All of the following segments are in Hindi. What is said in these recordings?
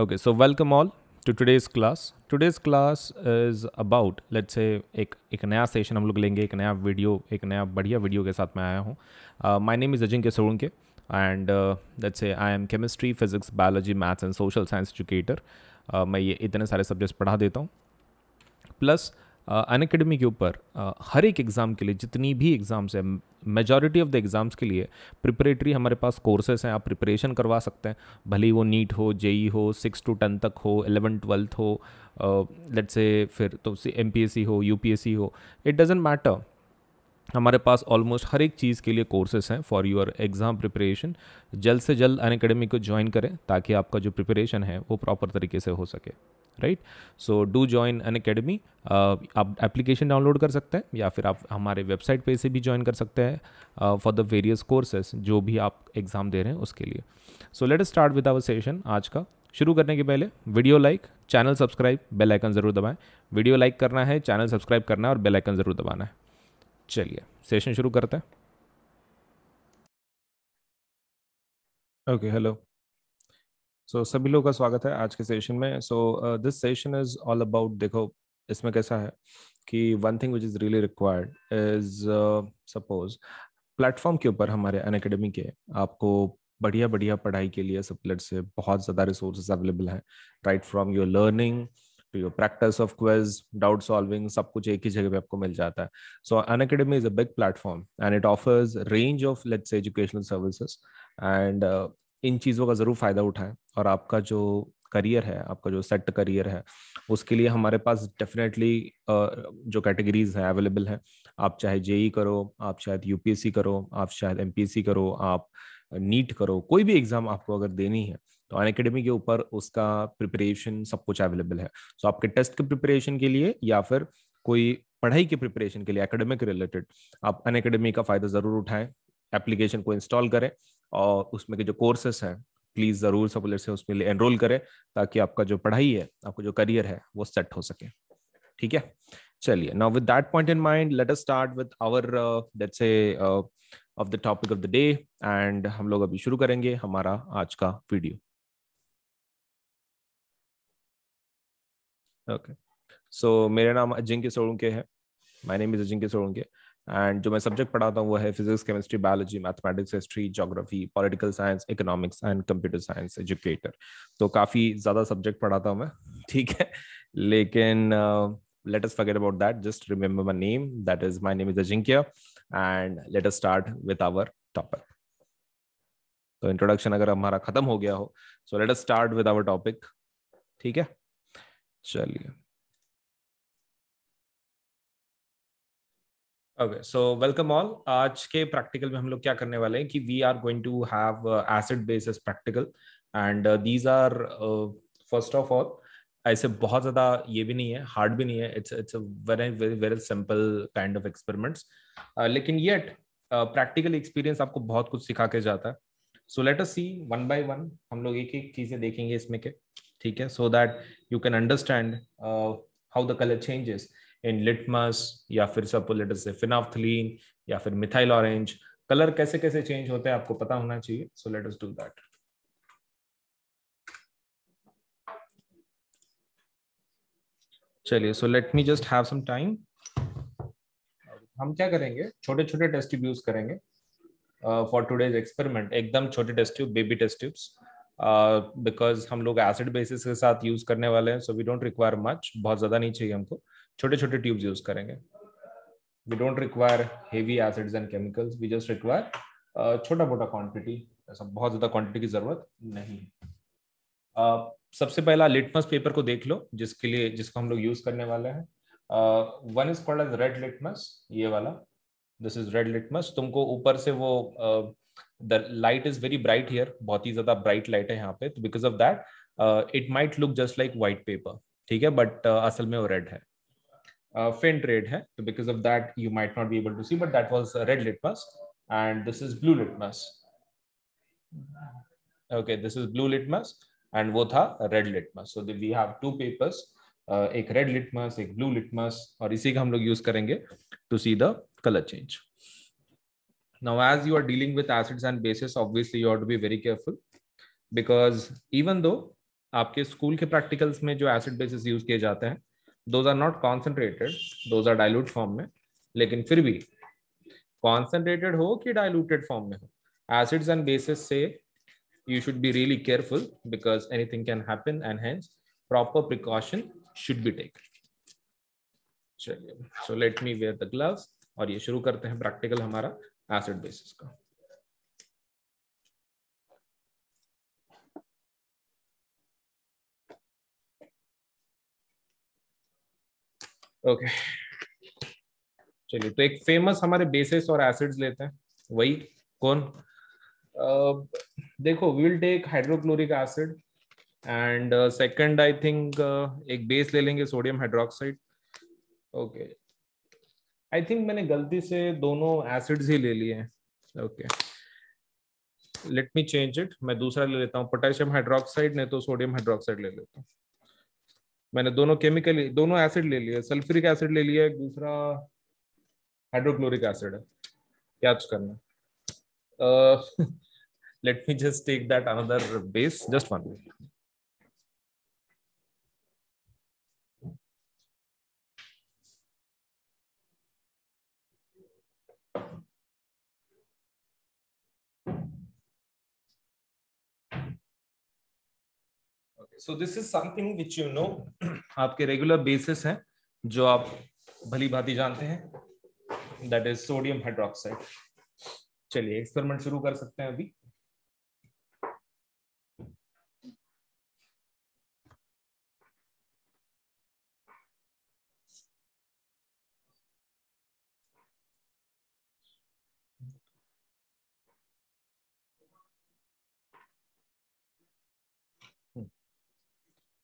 Okay so welcome all to today's class today's class is about let say एक एक नया सेशन हम लोग लेंगे एक नया वीडियो एक नया बढ़िया वीडियो के साथ मैं आया हूँ माय नेम इज़ अजिंक्य के and let's say I am chemistry physics biology maths and social science educator मैं ये इतने सारे सब्जेक्ट्स पढ़ा देता हूँ प्लस अनकेडमी के ऊपर हर एक एग्ज़ाम के लिए जितनी भी एग्ज़ाम्स है मेजॉरिटी ऑफ द एग्ज़ाम्स के लिए प्रिपरेटरी हमारे पास कोर्सेज हैं आप प्रिपरेशन करवा सकते हैं भले ही वो नीट हो जेई हो सिक्स टू टेन तक हो एलेवन ट्वेल्थ हो लेट से फिर तो एम हो यू हो इट डजेंट मैटर हमारे पास ऑलमोस्ट हर एक चीज़ के लिए कोर्सेज हैं फॉर योर एग्ज़ाम प्रिपरेशन जल्द से जल्द अन को ज्वाइन करें ताकि आपका जो प्रिपरेशन है वो प्रॉपर तरीके से हो सके right so do join Unacademy आप एप्लीकेशन डाउनलोड कर सकते हैं या फिर आप हमारे वेबसाइट पे से भी ज्वाइन कर सकते हैं फॉर द वेरियस कोर्सेस जो भी आप एग्ज़ाम दे रहे हैं उसके लिए so let start with our session आज का शुरू करने के पहले video like channel subscribe bell icon ज़रूर दबाएं वीडियो लाइक करना है चैनल सब्सक्राइब करना है और बेल आइकन ज़रूर दबाना है चलिए सेशन शुरू करते हैं ओके हेलो सो so, सभी लोगों का स्वागत है आज के सेशन में so this session is all about देखो इसमें कैसा है कि one thing which is really required is suppose platform के ऊपर हमारे अन अकेडमी के आपको बढ़िया बढ़िया पढ़ाई के लिए सबलेट से बहुत ज़्यादा रिसोर्सेज अवेलेबल हैं right from your learning to your practice of quiz doubt solving सब कुछ एक ही जगह पे आपको मिल जाता है so Unacademy is a big platform and it offers range of let's educational services and इन चीज़ों का ज़रूर फ़ायदा उठाएं और आपका जो करियर है आपका जो सेट करियर है उसके लिए हमारे पास डेफिनेटली जो कैटेगरीज हैं अवेलेबल हैं आप चाहे जेई करो आप शायद यूपीएससी करो आप शायद एम करो आप नीट करो कोई भी एग्ज़ाम आपको अगर देनी है तो अन अकेडमी के ऊपर उसका प्रिपरेशन सब कुछ अवेलेबल है सो so, आपके टेस्ट के प्रिपरेशन के लिए या फिर कोई पढ़ाई के प्रिपरेशन के लिए एकेडमिक रिलेटेड आप अन का फ़ायदा ज़रूर उठाएं एप्लीकेशन को इंस्टॉल करें और उसमें के जो कोर्सेस हैं प्लीज जरूर सब से उसमें एनरोल करें ताकि आपका जो पढ़ाई है आपका जो करियर है वो सेट हो सके ठीक है चलिए now with that point in mind let us start with our let's say of the topic of the day and हम लोग अभी शुरू करेंगे हमारा आज का वीडियो ओके सो मेरा नाम अजिंक्य सोलंके है my name is Ajinkya Solanke and जो मैं सब्जेक्ट पढ़ाता हूँ वो है physics chemistry biology mathematics history geography political science economics and computer science educator तो काफ़ी ज़्यादा सब्जेक्ट पढ़ाता हूँ मैं ठीक है लेकिन let us forget about that just remember my name that is my name is ajinkya and let us start with our topic तो इंट्रोडक्शन अगर हमारा खत्म हो गया हो so let us start with our topic ठीक है चलिए ओके सो वेलकम ऑल आज के प्रैक्टिकल में हम लोग क्या करने वाले हैं कि we are going to have acid bases practical and these are first of all ऐसे बहुत ज्यादा ये भी नहीं है हार्ड भी नहीं है it's it's very very very simple kind of experiments लेकिन येट प्रैक्टिकल एक्सपीरियंस आपको बहुत कुछ सिखा के जाता है so let us see one by one हम लोग एक एक चीजें देखेंगे इसमें के ठीक है so that you can understand how the colour changes in litmus या फिर सपोलेटर से फिनाफ्थलीन या फिर मिथाइल ऑरेंज कलर कैसे कैसे चेंज होते हैं आपको पता होना चाहिए so let us do that चलिए so let me just have some time हम क्या करेंगे छोटे छोटे टेस्ट ट्यूब यूज करेंगे फॉर टूडेज एक्सपेरिमेंट एकदम छोटे test tube baby test tubes because हम लोग एसिड बेसिस के साथ यूज करने वाले हैं so we don't require much बहुत ज्यादा नहीं चाहिए हमको छोटे छोटे ट्यूब्स यूज करेंगे we don't require heavy acids and chemicals we just require छोटा मोटा क्वांटिटी ऐसा बहुत ज्यादा क्वांटिटी की जरूरत नहीं है uh, सबसे पहला लिटमस पेपर को देख लो जिसके लिए जिसको हम लोग यूज करने वाले हैं one is called as red litmus ये वाला दिस इज रेड लिटमस तुमको ऊपर से वो the light is very bright here बहुत ही ज्यादा ब्राइट लाइट है यहाँ पे because of that it might look just like white paper ठीक है बट uh, असल में वो रेड है uh, faint red hai. So because of that, you might not be able to see, but that was red litmus and this is blue litmus. Okay, this is blue litmus and wo tha red litmus. So we have two papers, uh, ek red litmus, ek blue litmus aur isi ka hum log use karenge to see the color change. Now, as you are dealing with acids and bases, obviously you have to be very careful because even though आपके स्कूल के प्रैक्टिकल्स में जो एसिड बेसिस यूज किए जाते हैं those are not concentrated those are dilute form में लेकिन फिर भी कॉन्सेंट्रेटेड हो कि डायलूटेड फॉर्म में हो एसिड्स एंड बेसिस से you should be really careful because anything can happen and hence proper precaution should be take चलिए so let me wear the gloves और ये शुरू करते हैं प्रैक्टिकल हमारा एसिड बेसिस का ओके चलिए तो एक फेमस हमारे बेसिस और एसिड्स लेते हैं वही कौन uh, देखो we will take hydrochloric acid and second I think एक बेस ले लेंगे sodium hydroxide okay I think मैंने गलती से दोनों एसिड्स ही ले लिए हैं okay let me change it मैं दूसरा ले लेता हूँ पोटेशियम हाइड्रोक्साइड नहीं तो सोडियम हाइड्रोक्साइड ले लेता हूँ मैंने दोनों केमिकल दोनों एसिड ले लिए सल्फ्यूरिक एसिड ले लिया दूसरा हाइड्रोक्लोरिक एसिड है क्या करना let me just take that another base just one minute so this is something which you know आपके रेगुलर बेसिस हैं जो आप भली भांति जानते हैं दैट इज सोडियम हाइड्रोक्साइड चलिए एक्सपेरिमेंट शुरू कर सकते हैं अभी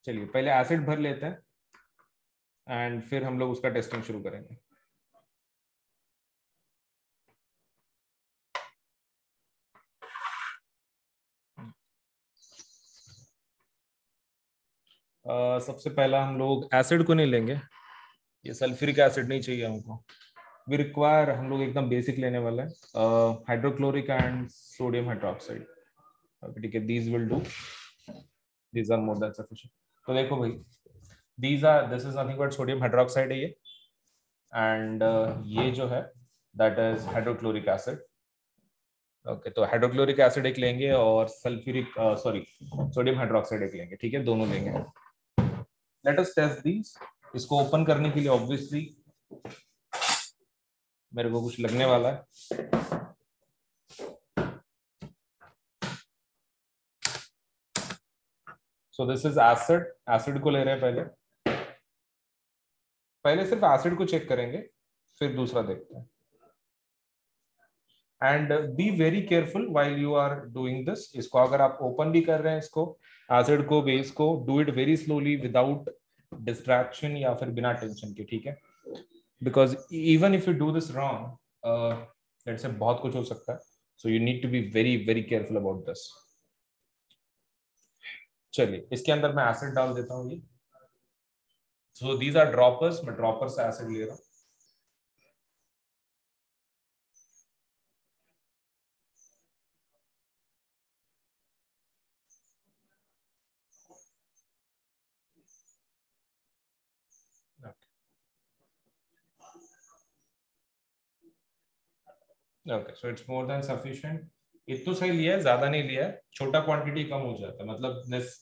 चलिए पहले एसिड भर लेते हैं एंड फिर हम लोग उसका टेस्टिंग शुरू करेंगे Uh, सबसे पहला हम लोग एसिड को नहीं लेंगे ये सल्फ्यूरिक एसिड नहीं चाहिए हमको वी रिक्वायर हम लोग एकदम बेसिक लेने वाले हैं हाइड्रोक्लोरिक एंड सोडियम हाइड्रोक्साइड ठीक है these will do these are more than sufficient तो देखो भाई these are this is nothing but sodium hydroxide है ये एंड uh, ये जो है that is hydrochloric acid okay तो हाइड्रोक्लोरिक एसिड एक लेंगे और सल्फ्यूरिक सॉरी सोडियम हाइड्रोक्साइड एक लेंगे ठीक है दोनों लेंगे लेट अस टेस्ट दीज इसको ओपन करने के लिए ऑब्वियसली मेरे को कुछ लगने वाला है so this is acid acid को ले रहे हैं पहले पहले सिर्फ एसिड को चेक करेंगे फिर दूसरा देखते हैं and be very careful while you are doing this इसको अगर आप ओपन भी कर रहे हैं इसको एसिड को बेस को do it very slowly without distraction या फिर बिना टेंशन के ठीक है because even if you do this wrong let's say बहुत कुछ हो सकता है so you need to be very very careful about this चलिए इसके अंदर मैं एसिड डाल देता हूँ ये सो दीज आर ड्रॉपर्स मैं ड्रॉपर से एसिड ले रहा हूँ Okay, so it's more than sufficient. इतना सही लिया है ज्यादा नहीं लिया है छोटा क्वांटिटी कम हो जाता है मतलब नेस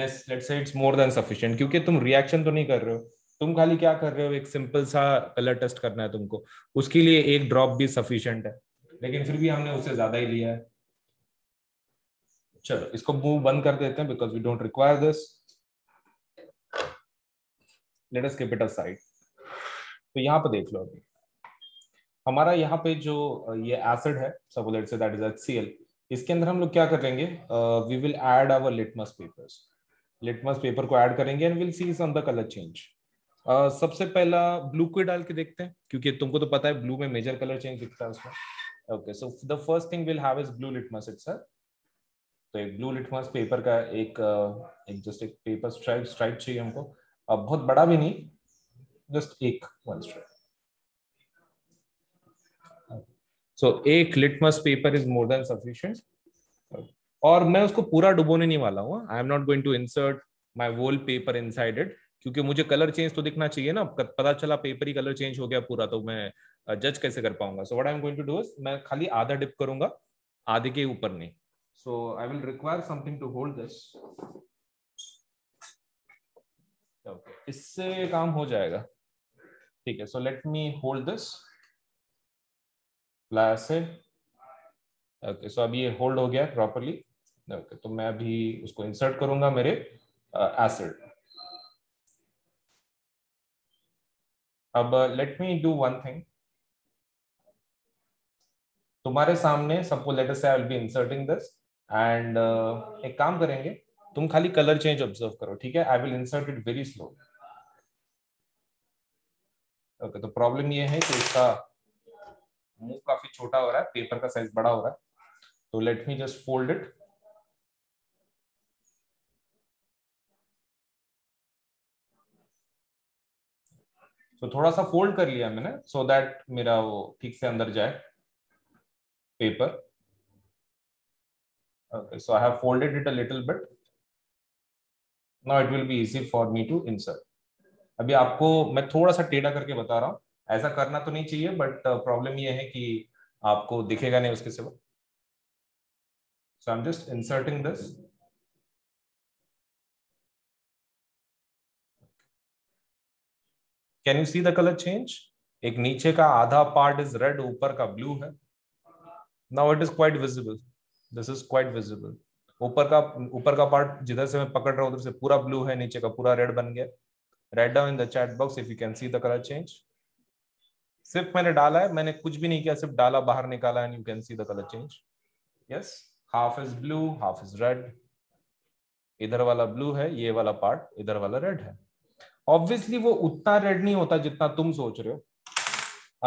नेस let's say it's more than sufficient क्योंकि तुम रिएक्शन तो नहीं कर रहे हो तुम खाली क्या कर रहे हो एक सिंपल सा कलर टेस्ट करना है तुमको उसके लिए एक ड्रॉप भी सफिशियंट है लेकिन फिर भी हमने उससे ज्यादा ही लिया है चलो इसको मूव बंद कर देते हैं because we don't require this let us keep it aside तो यहां पर देख लो अभी हमारा यहाँ पे जो ये एसिड है suppose say that is H इसके अंदर हम लोग क्या करेंगे we will add our litmus papers litmus paper को ऐड करेंगे and will see some the colour change सबसे पहला ब्लू को डाल के देखते हैं क्योंकि तुमको तो पता है ब्लू में मेजर कलर चेंज दिखता है उसमें okay so the first thing will have is blue litmus itself तो एक ब्लू लिटमस पेपर का एक एक जस्ट एक पेपर स्ट्राइप स्ट्राइप चाहिए हमको बहुत बड़ा भी नहीं जस्ट एक वन स्ट्राइप सो so, एक litmus paper is more than sufficient और मैं उसको पूरा डुबोने नहीं वाला हूँ I am not going to insert my whole paper inside it क्योंकि मुझे कलर चेंज तो दिखना चाहिए ना पता चला पेपर ही कलर चेंज हो गया पूरा तो मैं जज कैसे कर पाऊंगा so what I am going to do मैं खाली आधा डिप करूंगा आधे के ऊपर नहीं so I will require something to hold this इससे काम हो जाएगा ठीक है so let me hold this plus okay so अब ये होल्ड हो गया प्रॉपरली ओके तो मैं अभी उसको इंसर्ट करूंगा मेरे एसिड uh, अब let me do one thing तुम्हारे सामने सबको लेटर से I will be inserting this and एक काम करेंगे तुम खाली कलर चेंज ऑब्जर्व करो ठीक है I will insert it very slow okay तो प्रॉब्लम ये है कि इसका मूव काफी छोटा हो रहा है पेपर का साइज बड़ा हो रहा है तो let me just fold it तो थोड़ा सा फोल्ड कर लिया मैंने सो so दैट मेरा वो ठीक से अंदर जाए paper so I i have folded it a little bit now it will be easy for me to अभी आपको मैं थोड़ा सा टेढ़ा करके बता रहा हूं ऐसा करना तो नहीं चाहिए बट प्रॉब्लम uh, ये है कि आपको दिखेगा नहीं उसके सिवा so i'm just inserting this can you see the colour change एक नीचे का आधा पार्ट इज रेड ऊपर का ब्लू है now it is quite visible this is quite visible ऊपर का ऊपर का पार्ट जिधर से मैं पकड़ रहा हूं उधर से पूरा ब्लू है नीचे का पूरा रेड बन गया right down in the chat box if you can see the colour change सिर्फ मैंने डाला है मैंने कुछ भी नहीं किया सिर्फ डाला बाहर निकाला and you can see the colour change yes half is blue half is red इधर वाला ब्लू है ये वाला पार्ट इधर वाला रेड है ऑब्वियसली वो उतना रेड नहीं होता जितना तुम सोच रहे हो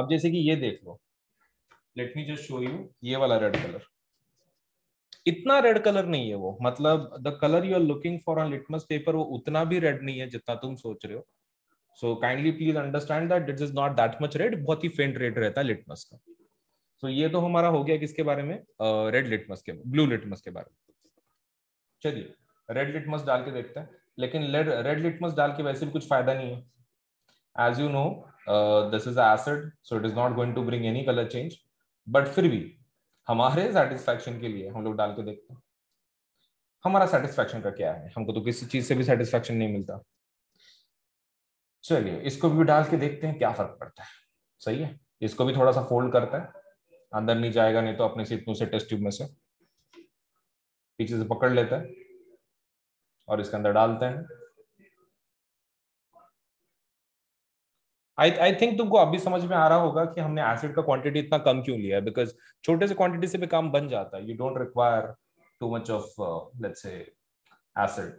अब जैसे कि ये देख लो let me just show you ये वाला रेड कलर इतना रेड कलर नहीं है वो मतलब the colour you are looking for on litmus paper वो उतना भी रेड नहीं है जितना तुम सोच रहे हो so kindly please understand that it is not that much red बहुत ही फेंट रेड रहता है लिटमस का सो so, ये तो हमारा हो गया किसके बारे में रेड uh, लिटमस के ब्लू लिटमस के बारे में चलिए रेड लिटमस डाल के देखते हैं लेकिन रेड लिटमस डाल के वैसे भी कुछ फायदा नहीं है as you know this is acid so it is not going to bring any colour change but फिर भी हमारे सेटिस्फैक्शन के लिए हम लोग डाल के देखते हैं हमारा सेटिस्फैक्शन का क्या है हमको तो किसी चीज से भी सेटिस्फैक्शन नहीं मिलता चलिए इसको भी डाल के देखते हैं क्या फर्क पड़ता है सही है इसको भी थोड़ा सा फोल्ड करता है अंदर नहीं जाएगा नहीं तो अपने से से टेस्ट ट्यूब में से पीछे से पकड़ लेता है और इसके अंदर डालते हैं आई आई थिंक तुमको अभी समझ में आ रहा होगा कि हमने एसिड का क्वांटिटी इतना कम क्यों लिया है बिकॉज छोटे से क्वांटिटी से भी काम बन जाता है you don't require too much of let's say acid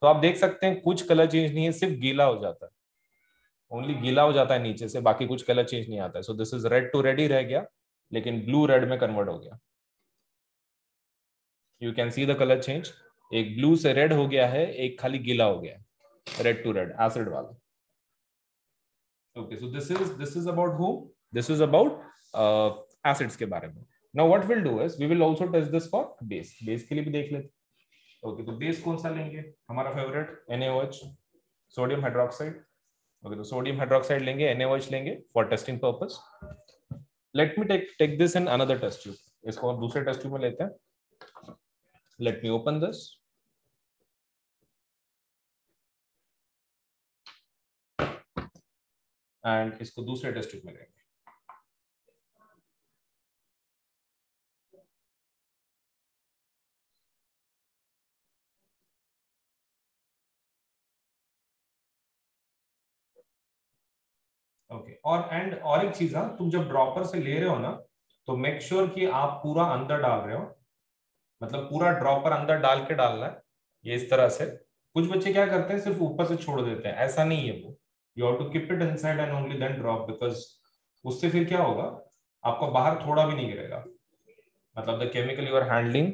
तो आप देख सकते हैं कुछ कलर चेंज नहीं है सिर्फ गीला हो जाता है ओनली गीला हो जाता है नीचे से बाकी कुछ कलर चेंज नहीं आता है so this is red to red ही रह गया लेकिन ब्लू रेड में कन्वर्ट हो गया you can see the colour change एक ब्लू से रेड हो गया है एक खाली गीला हो गया है रेड टू रेड एसिड वाला okay so this is this is about who this is about acids के बारे में now what will do is we will also test this for base base के लिए भी देख लेते ओके तो बेस कौन सा लेंगे हमारा favourite NH sodium hydroxide okay तो सोडियम हाइड्रोक्साइड लेंगे एनएच लेंगे for testing purpose let me take take this in another test tube इसको हम दूसरे टेस्ट ट्यूब में लेते हैं let me open this and इसको दूसरे टेस्ट ट्यूब में लेंगे ओके और एंड और एक चीज है हाँ, तुम जब ड्रॉपर से ले रहे हो ना तो मेक श्योर sure कि आप पूरा अंदर डाल रहे हो मतलब पूरा ड्रॉपर अंदर डाल के डालना है ये इस तरह से कुछ बच्चे क्या करते हैं सिर्फ ऊपर से छोड़ देते हैं ऐसा नहीं है वो you have to keep it inside and only then drop because उससे फिर क्या होगा आपको बाहर थोड़ा भी नहीं गिरेगा मतलब the chemical you are handling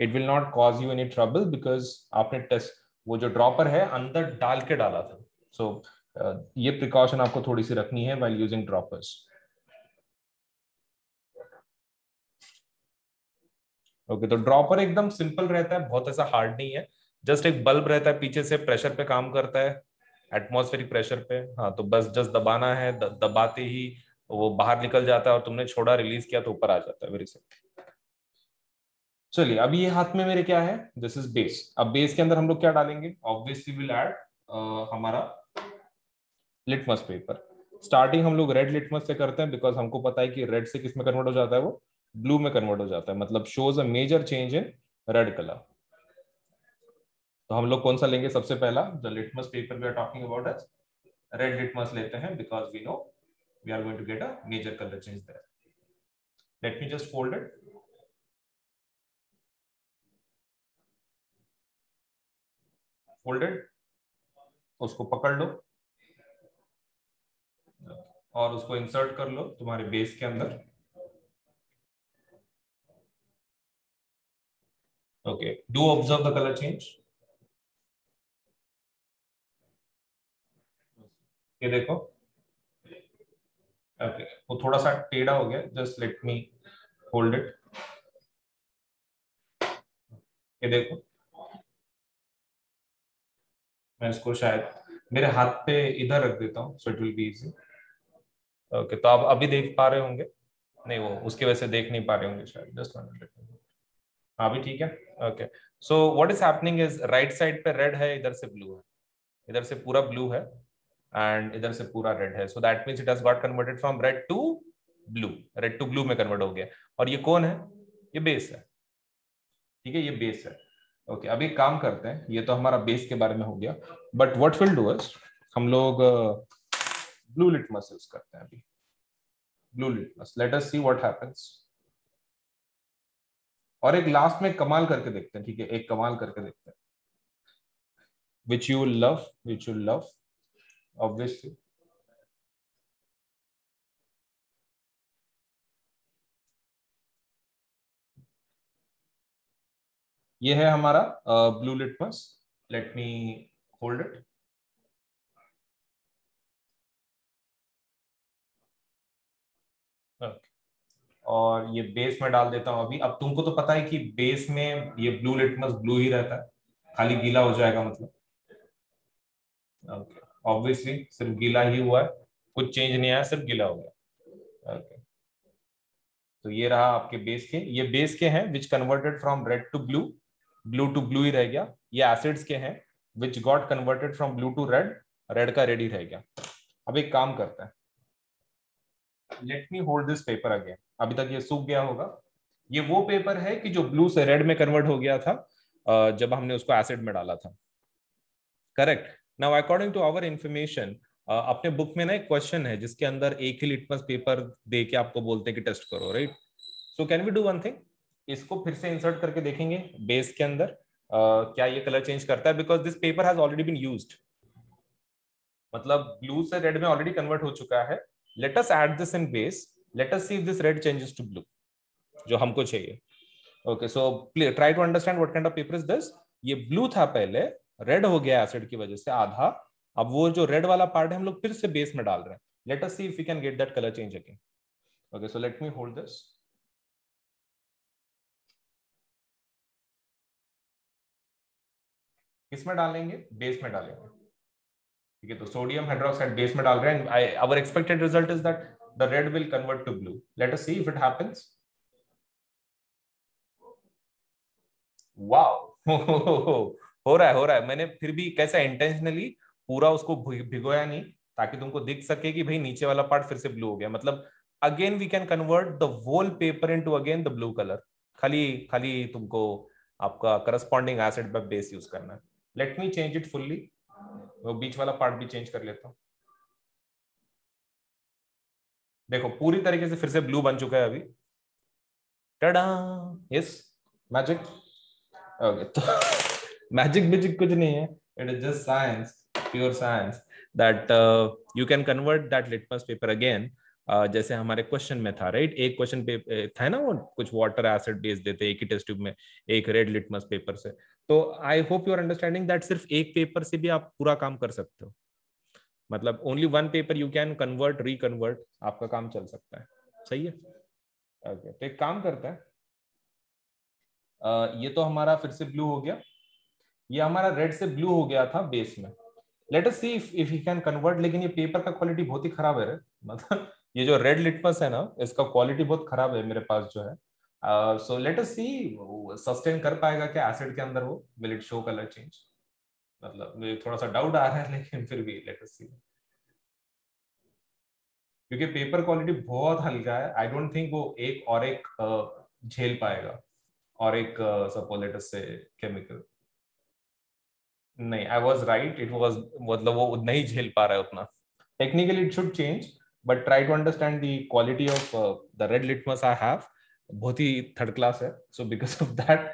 it will not cause you any trouble because आपने टेस्ट वो जो ड्रॉपर है अंदर डाल के डाला था सो so, ये प्रिकॉशन आपको थोड़ी सी रखनी है वाइल यूजिंग ड्रॉपर्स ओके तो ड्रॉपर एकदम सिंपल रहता है बहुत ऐसा हार्ड नहीं है जस्ट एक बल्ब रहता है पीछे से प्रेशर पे काम करता है एटमोस्फेरिक प्रेशर पे हाँ तो बस जस्ट दबाना है द, दबाते ही वो बाहर निकल जाता है और तुमने छोड़ा रिलीज किया तो ऊपर आ जाता है वेरी सिंपल चलिए अब ये हाथ में मेरे क्या है दिस इज बेस अब बेस के अंदर हम लोग क्या डालेंगे ऑब्वियसली विल एड हमारा लिटमस पेपर स्टार्टिंग हम लोग रेड लिटमस से करते हैं बिकॉज हमको पता है कि रेड से किस में कन्वर्ट हो जाता है वो ब्लू में कन्वर्ट हो जाता है मतलब shows a major change in red colour तो हम लोग कौन सा लेंगे सबसे पहला the litmus paper we are talking about as red litmus लेते हैं because we know we are going to get a major colour change there let me just fold it fold it उसको पकड़ लो और उसको इंसर्ट कर लो तुम्हारे बेस के अंदर okay do observe the colour change ये देखो ओके okay. वो थोड़ा सा टेढ़ा हो गया just let me hold it ये देखो मैं इसको शायद मेरे हाथ पे इधर रख देता हूँ so it will be easy okay तो आप अभी देख पा रहे होंगे नहीं वो उसकी वजह से देख नहीं पा रहे होंगे शायद जस्ट वन हाँ भी ठीक है okay so what is happening is right side पे रेड है इधर से ब्लू है इधर से पूरा ब्लू है एंड इधर से पूरा रेड है so that means it has got converted from red to blue red to blue में कन्वर्ट हो गया और ये कौन है ये बेस है ठीक है ये बेस है ओके okay, अभी काम करते हैं ये तो हमारा बेस के बारे में हो गया but what will do as हम लोग ब्लू लिटमस यूज करते हैं अभी blue lit litmus let us see what happens और एक लास्ट में कमाल करके देखते हैं ठीक है एक कमाल करके देखते हैं which you love which you love obviously ये है हमारा blue litmus let me hold it और ये बेस में डाल देता हूं अभी अब तुमको तो पता है कि बेस में ये ब्लू लिटमस ब्लू ही रहता है खाली गीला हो जाएगा मतलब ऑब्वियसली okay. सिर्फ गीला ही हुआ है कुछ चेंज नहीं आया सिर्फ गीला हो गया तो ये रहा आपके बेस के ये बेस के हैं which converted from red to blue blue to blue ही रह गया ये एसिड्स के हैं which got converted from blue to red red का रेड ही रह गया अब एक काम करता है let me hold this paper again अभी तक ये सूख गया होगा ये वो पेपर है कि जो ब्लू से रेड में कन्वर्ट हो गया था जब हमने उसको एसिड में डाला था correct now according to our information अपने बुक में ना एक क्वेश्चन है जिसके अंदर एक ही लिटमस पेपर दे के आपको बोलते हैं कि टेस्ट करो right so can we do one thing इसको फिर से इंसर्ट करके देखेंगे बेस के अंदर uh, क्या ये कलर चेंज करता है because this paper has already been use मतलब ब्लू से रेड में ऑलरेडी कन्वर्ट हो चुका है let us add this in base let us see this red changes to blue जो हमको चाहिए okay so try to understand what kind of paper is this ये ब्लू था पहले रेड हो गया एसिड की वजह से आधा अब वो जो रेड वाला पार्ट है हम लोग फिर से बेस में डाल रहे हैं let us see if you can get that colour change again okay so let me hold this किसमें डालेंगे बेस में डालेंगे ठीक है तो सोडियम हाइड्रोक्साइड बेस में डाल रहे हैं I our expected result is that the red will convert to blue. Let us see if it happens. Wow, हो रहा है हो रहा है मैंने फिर भी कैसा इंटेंशनली पूरा उसको भिगोया नहीं ताकि तुमको दिख सके कि भाई नीचे वाला पार्ट फिर से ब्लू हो गया मतलब again we can convert the whole paper into again the blue colour खाली खाली तुमको आपका करस्पॉन्डिंग एसिड बेस यूज करना है let me change it fully बीच वाला पार्ट भी चेंज कर लेता हूँ देखो पूरी तरीके से फिर से ब्लू बन चुका है अभी टडा यस मैजिक ओके तो मैजिक बिजिक कुछ नहीं है it is just science pure science that you can convert that litmus paper again जैसे हमारे क्वेश्चन में था राइट right? एक क्वेश्चन पेपर था ना वो कुछ वाटर एसिड बेस देते एक ही टेस्ट ट्यूब में एक रेड लिटमस पेपर से तो I hope your understanding that सिर्फ एक पेपर से भी आप पूरा काम कर सकते हो मतलब only one paper you can convert reconvert आपका काम चल सकता है सही है ओके तो एक काम करता है uh, ये तो हमारा फिर से ब्लू हो गया ये हमारा रेड से ब्लू हो गया था बेस में let us see if if you can convert लेकिन ये पेपर का क्वालिटी बहुत ही खराब है रे मतलब ये जो रेड लिटमस है ना इसका क्वालिटी बहुत खराब है मेरे पास जो है सो लेट अस सी सस्टेन कर पाएगा क्या एसिड के अंदर वो will it show colour change मतलब मुझे थोड़ा सा डाउट आ रहा है लेकिन फिर भी लेट अस सी क्योंकि पेपर क्वालिटी बहुत हल्का है आई डोंट थिंक वो एक और एक झेल पाएगा और एक सपोज लेट अस से केमिकल नहीं I was right it was मतलब वो नहीं झेल पा रहा है उतना technically it should change but try to understand the quality of the red litmus I have बहुत ही थर्ड क्लास है सो बिकॉज ऑफ दैट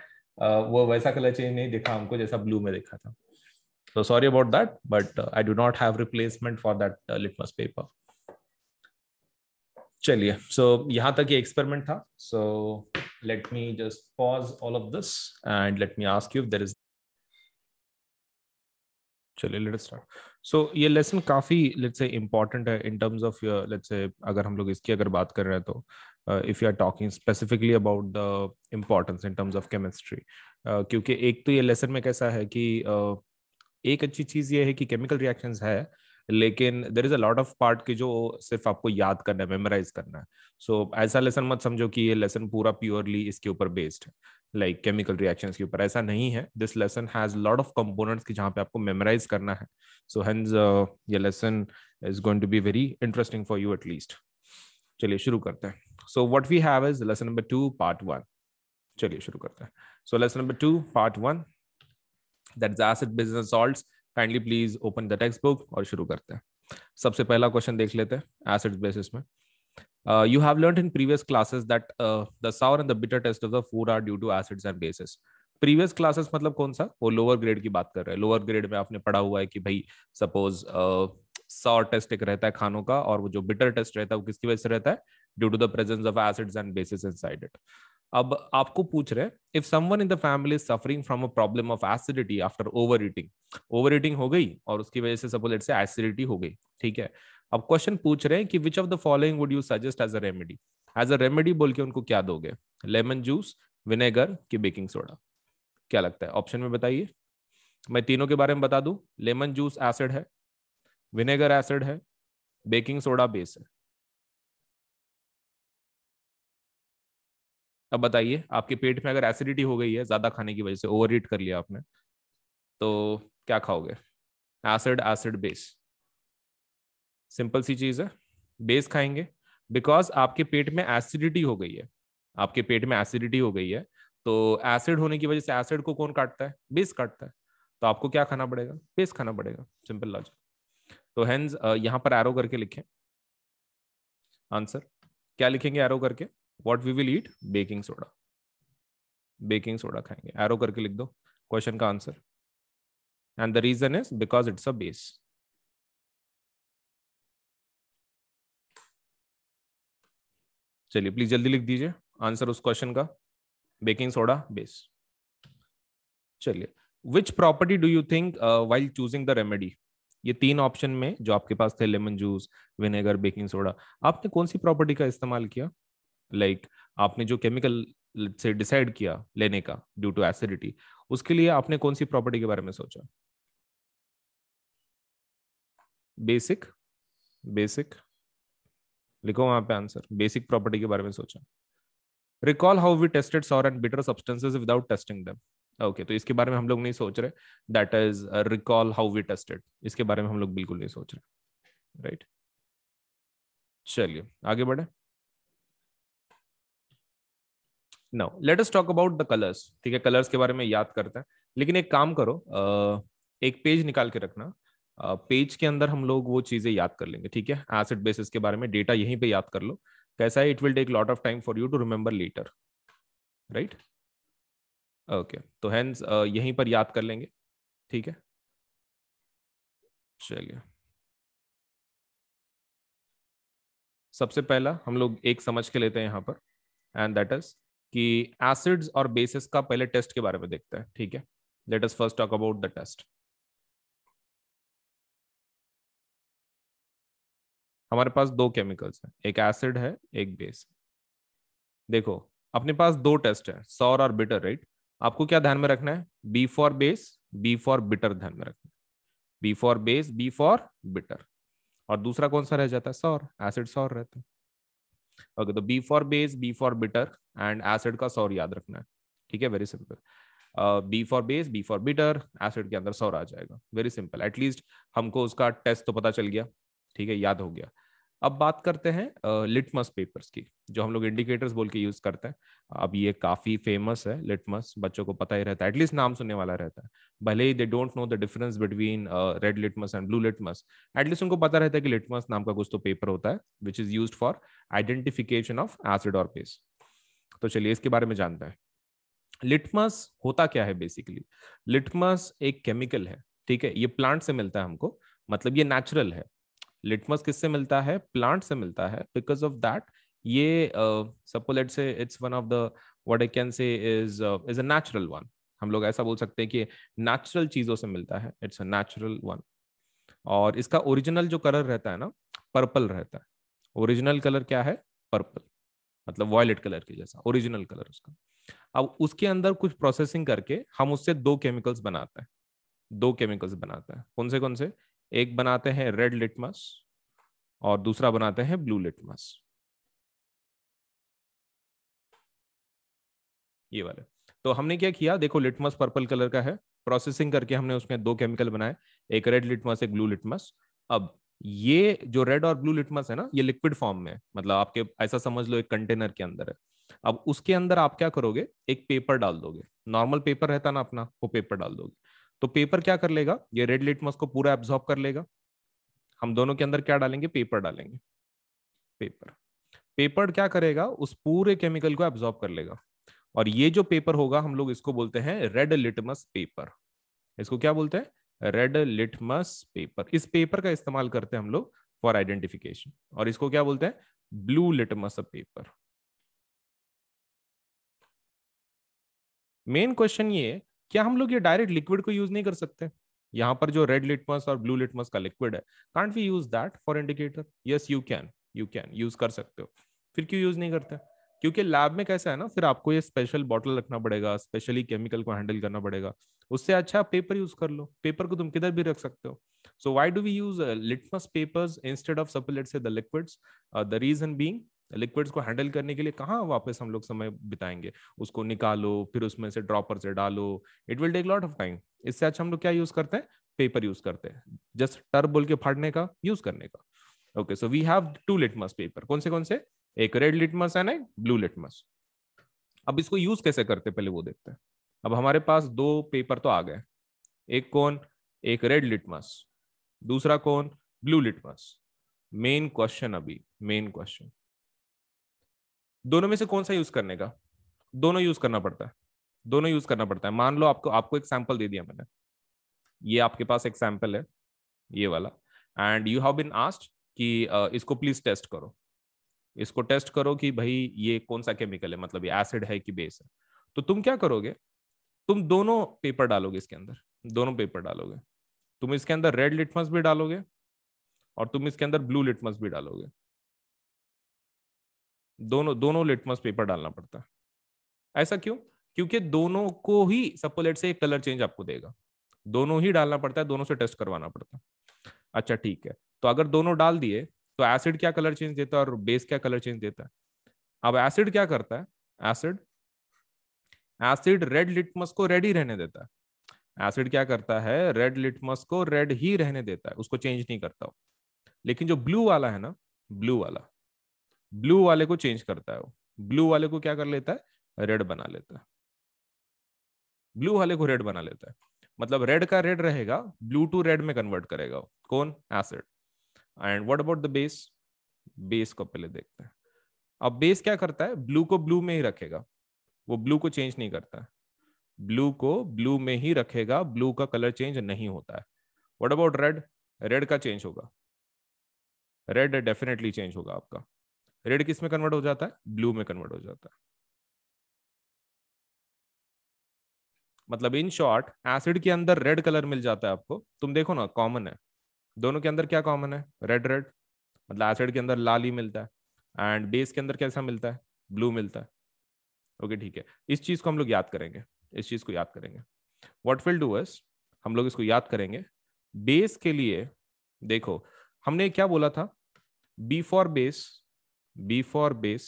वो वैसा कलर चेंज नहीं दिखा हमको जैसा ब्लू में दिखा था So sorry about that, but uh, I do not have replacement for that uh, litmus paper. chaliye so yahan tak ye experiment tha so let me just pause all of this and let me ask you if there is chaliye let us start so so, ये लेसन काफ़ी लेट्स से इम्पॉर्टेंट है इन टर्म्स ऑफ लेट्स से अगर हम लोग इसकी अगर बात कर रहे हैं तो if you are talking specifically about the importance in terms of chemistry क्योंकि एक तो ये लेसन में कैसा है कि uh, एक अच्छी चीज ये है कि केमिकल रिएक्शंस है लेकिन there is a lot of part के जो सिर्फ आपको याद करना है मेमोराइज करना है सो so, ऐसा लेसन मत समझो कि ये लेसन पूरा प्योरली इसके ऊपर बेस्ड है लाइक केमिकल रिएक्शन के ऊपर ऐसा नहीं है this lesson has lot of components की जहाँ पे आपको मेमोराइज करना है सो so, हेंस uh, ये lesson is going to be very interesting for you at least चलिए शुरू करते हैं so what we have is lesson number two part one चलिए शुरू करते हैं so lesson number two part one that acid business salt kindly please open the text book और शुरू करते हैं सबसे पहला क्वेश्चन देख लेते हैं एसिड बेसिस में you have learn in previous classes that the sour and the bitter taste of the food are due to acids and bases previous classes मतलब कौन सा वो लोअर ग्रेड की बात कर रहे हैं लोअर ग्रेड में आपने पढ़ा हुआ है कि भाई सपोज सॉर टेस्ट एक रहता है खानों का और वो जो बिटर टेस्ट रहता है वो किसकी वजह से रहता है due to the presence of acids and bases inside it अब आपको पूछ रहे if someone in the family is suffering from a problem of acidity after over eating over eating हो गई और उसकी वजह से सपोज से एसिडिटी हो गई ठीक है अब क्वेश्चन पूछ रहे हैं कि which of the following would you suggest as a remedy as a remedy बोल के उनको क्या दोगे लेमन जूस विनेगर की बेकिंग सोडा क्या लगता है ऑप्शन में बताइए मैं तीनों के बारे में बता दू लेमन जूस एसिड है विनेगर एसिड है बेकिंग सोडा बेस है अब बताइए आपके पेट में अगर एसिडिटी हो गई है ज्यादा खाने की वजह से ओवर ईट कर लिया आपने तो क्या खाओगे एसिड एसिड बेस सिंपल सी चीज है बेस खाएंगे बिकॉज आपके पेट में एसिडिटी हो गई है आपके पेट में एसिडिटी हो गई है तो एसिड होने की वजह से एसिड को कौन काटता है बेस काटता है तो आपको क्या खाना पड़ेगा बेस खाना पड़ेगा सिंपल लॉजिक तो हैंज यहां पर एरो करके लिखें आंसर क्या लिखेंगे एरो करके what we will eat baking soda baking soda खाएंगे एरो करके लिख दो क्वेश्चन का answer and the reason is because it's a base चलिए प्लीज जल्दी लिख दीजिए आंसर उस क्वेश्चन का बेकिंग सोडा बेस चलिए which property do you think while choosing the remedy ये तीन ऑप्शन में जो आपके पास थे lemon juice vinegar baking soda आपने कौन सी प्रॉपर्टी का इस्तेमाल किया लाइक like, आपने जो केमिकल से डिसाइड किया लेने का ड्यू टू एसिडिटी उसके लिए आपने कौन सी प्रॉपर्टी के बारे में सोचा बेसिक बेसिक लिखो वहां पे आंसर बेसिक प्रॉपर्टी के बारे में सोचा recall how we tested sour and bitter substances without testing them okay तो इसके बारे में हम लोग नहीं सोच रहे that is recall how we tested इसके बारे में हम लोग बिल्कुल नहीं सोच रहे राइट right? चलिए आगे बढ़े now let us talk about the colours ठीक है कलर्स के बारे में याद करते हैं लेकिन एक काम करो एक पेज निकाल के रखना पेज के अंदर हम लोग वो चीजें याद कर लेंगे ठीक है एसिड बेसिस के बारे में डेटा यहीं पे याद कर लो कैसा है it will take lot of time for you to remember letter right okay तो हैंस यहीं पर याद कर लेंगे ठीक है चलिए सबसे पहला हम लोग एक समझ के लेते हैं यहां पर एंड दैट इज कि एसिड्स और बेसिस का पहले टेस्ट के बारे में देखते हैं ठीक है let us first talk about the test हमारे पास दो केमिकल्स हैं एक एसिड है एक बेस देखो अपने पास दो टेस्ट है सौर और बिटर राइट आपको क्या ध्यान में रखना है B for base B for bitter ध्यान में रखना है B for base B for bitter और दूसरा कौन सा रह जाता है सौर एसिड सौर रहता है ओके तो B for base B for bitter and acid का सौर याद रखना है ठीक है very simple B for base B for bitter acid के अंदर सौर आ जाएगा वेरी सिंपल एटलीस्ट हमको उसका टेस्ट तो पता चल गया ठीक है याद हो गया अब बात करते हैं लिटमस पेपर्स की जो हम लोग इंडिकेटर्स बोल के यूज करते हैं अब ये काफी फेमस है लिटमस बच्चों को पता ही रहता है एटलीस्ट नाम सुनने वाला रहता है भले ही they don't know the difference between red litmus and blue litmus at least उनको पता रहता है कि लिटमस नाम का कुछ तो पेपर होता है which is use for identification of acid और बेस तो चलिए इसके बारे में जानते हैं लिटमस होता क्या है बेसिकली लिटमस एक केमिकल है ठीक है ये प्लांट से मिलता है हमको मतलब ये नेचुरल है लिटमस किससे मिलता है प्लांट से मिलता है बिकॉज ऑफ दैट ये suppose late say it's one of the what I can say is is a natural one हम लोग ऐसा बोल सकते हैं कि नेचुरल चीजों से मिलता है इट्स अ नेचुरल वन और इसका ओरिजिनल जो कलर रहता है ना पर्पल रहता है ओरिजिनल कलर क्या है पर्पल मतलब वॉयलेट कलर के जैसा ओरिजिनल कलर उसका अब उसके अंदर कुछ प्रोसेसिंग करके हम उससे दो केमिकल्स बनाते हैं दो केमिकल्स बनाते हैं कौन से कौन से एक बनाते हैं रेड लिटमस और दूसरा बनाते हैं ब्लू लिटमस ये वाले तो हमने क्या किया देखो लिटमस पर्पल कलर का है प्रोसेसिंग करके हमने उसमें दो केमिकल बनाए एक रेड लिटमस एक ब्लू लिटमस अब ये जो रेड और ब्लू लिटमस है ना ये लिक्विड फॉर्म में है मतलब आपके ऐसा समझ लो एक कंटेनर के अंदर है अब उसके अंदर आप क्या करोगे एक पेपर डाल दोगे नॉर्मल पेपर रहता ना अपना वो पेपर डाल दोगे तो पेपर क्या कर लेगा ये रेड लिटमस को पूरा एब्जॉर्ब कर लेगा हम दोनों के अंदर क्या डालेंगे पेपर डालेंगे पेपर पेपर क्या करेगा उस पूरे केमिकल को एब्जॉर्ब कर लेगा और ये जो पेपर होगा हम लोग इसको बोलते हैं रेड लिटमस पेपर इसको क्या बोलते हैं रेड लिटमस पेपर इस पेपर का इस्तेमाल करते हैं हम लोग फॉर आइडेंटिफिकेशन और इसको क्या बोलते हैं blue litmus paper main question ये क्या हम लोग ये डायरेक्ट लिक्विड को यूज नहीं कर सकते यहाँ पर जो रेड लिटमस और ब्लू लिटमस का लिक्विड है can't we use that for indicator yes you can you can use कर सकते हो फिर क्यों यूज नहीं करते क्योंकि लैब में कैसा है ना फिर आपको ये स्पेशल बॉटल रखना पड़ेगा स्पेशली केमिकल को हैंडल करना पड़ेगा उससे अच्छा आप पेपर यूज कर लो पेपर को तुम किधर भी रख सकते हो so why do we use litmus papers instead of सपोलेट से the liquids the reason being liquids को हैंडल करने के लिए कहाँ वापस हम लोग समय बिताएंगे उसको निकालो फिर उसमें से ड्रॉपर से डालो it will take lot of time इससे अच्छा हम लोग क्या यूज करते हैं पेपर यूज करते हैं जस्ट टर्ब बोल के फाड़ने का यूज करने का okay so we have to litmus paper कौन से कौन से एक रेड लिटमस एंड एक ब्लू लिटमस अब इसको यूज कैसे करते पहले वो देखते हैं अब हमारे पास दो पेपर तो आ गए एक कौन एक रेड लिटमस दूसरा कौन ब्लू लिटमस मेन क्वेश्चन अभी मेन क्वेश्चन दोनों में से कौन सा यूज करने का दोनों यूज करना पड़ता है दोनों यूज करना पड़ता है मान लो आपको आपको एक सैंपल दे दिया मैंने ये आपके पास एक सैंपल है ये वाला and you have been asked कि इसको प्लीज टेस्ट करो इसको टेस्ट करो कि भाई ये कौन सा केमिकल है मतलब ये एसिड है कि बेस है तो तुम क्या करोगे तुम दोनों पेपर डालोगे इसके अंदर दोनों पेपर डालोगे तुम इसके अंदर रेड लिटमस भी डालोगे और तुम इसके अंदर ब्लू लिटमस भी डालोगे दोनों दोनों लिटमस पेपर डालना पड़ता है ऐसा क्यों क्योंकि दोनों को ही सपोलेट से एक कलर चेंज आपको देगा दोनों ही डालना पड़ता है दोनों से टेस्ट करवाना पड़ता है अच्छा ठीक है तो अगर दोनों डाल दिए तो एसिड क्या कलर चेंज देता है और बेस क्या कलर चेंज देता है अब एसिड क्या करता है एसिड एसिड रेड लिटमस को रेड ही रहने देता है एसिड क्या करता है रेड लिटमस को रेड ही रहने देता है उसको चेंज नहीं करता लेकिन जो ब्लू वाला है ना ब्लू वाला ब्लू वाले को चेंज करता है वो ब्लू वाले को क्या कर लेता है रेड बना लेता है ब्लू वाले को रेड बना लेता है मतलब रेड का रेड रहेगा ब्लू टू रेड में कन्वर्ट करेगा वो कौन acid and what about the base base को पहले देखते हैं अब बेस क्या करता है ब्लू को ब्लू में ही रखेगा वो ब्लू को चेंज नहीं करता है ब्लू को ब्लू में ही रखेगा ब्लू का कलर चेंज नहीं होता है व्हाट अबाउट रेड रेड का चेंज होगा रेड डेफिनेटली चेंज होगा आपका रेड किस में कन्वर्ट हो जाता है ब्लू में कन्वर्ट हो जाता है मतलब इन शॉर्ट एसिड के अंदर रेड कलर मिल जाता है आपको तुम देखो ना कॉमन है दोनों के अंदर क्या कॉमन है रेड रेड मतलब एसिड के अंदर लाल ही मिलता है एंड बेस के अंदर कैसा मिलता है ब्लू मिलता है ओके ठीक है इस चीज को हम लोग याद करेंगे इस चीज को याद करेंगे वॉट विल डू एस हम लोग इसको याद करेंगे बेस के लिए देखो हमने क्या बोला था B for base B for base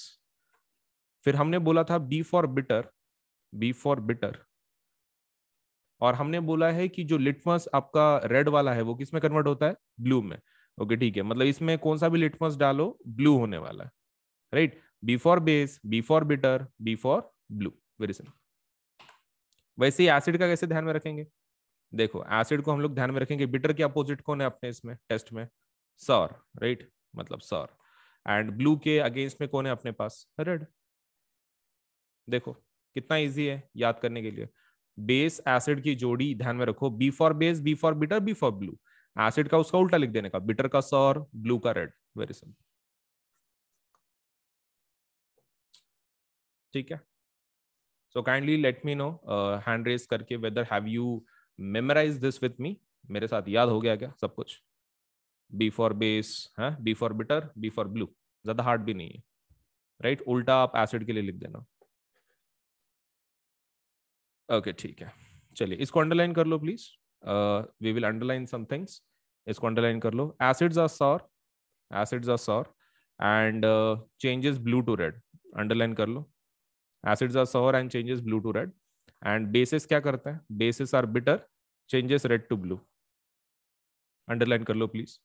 फिर हमने बोला था B for bitter B for bitter और हमने बोला है कि जो लिटमस आपका रेड वाला है वो किस में कन्वर्ट होता है ब्लू में ओके ठीक है मतलब इसमें कौन सा भी लिटमस डालो ब्लू होने वाला है right B for base B for bitter B for blue very simple वैसे ही एसिड का कैसे ध्यान में रखेंगे देखो एसिड को हम लोग ध्यान में रखेंगे बिटर के अपोजिट कौन है अपने इसमें टेस्ट में सॉर राइट मतलब सॉर एंड ब्लू के अगेंस्ट में कौन है अपने पास रेड देखो कितना इजी है याद करने के लिए बेस एसिड की जोड़ी ध्यान में रखो B for base B for bitter B for blue acid का उसका उल्टा लिख देने का बिटर का सौर ब्लू का रेड वेरी सिंपल ठीक है so kindly let me know hand raise करके whether have you memorise this with me मेरे साथ याद हो गया क्या सब कुछ बी फॉर बेस है B for bitter B for blue ज्यादा हार्ड भी नहीं है राइट right? उल्टा आप एसिड के लिए लिख देना ओके okay, ठीक है चलिए इसको अंडरलाइन कर लो please we will underline some things इसको अंडरलाइन कर लो acids are sour acids are sour and changes blue to red underline कर लो acids are sour and changes blue to red and bases क्या करते हैं bases are bitter changes red to blue underline कर लो प्लीज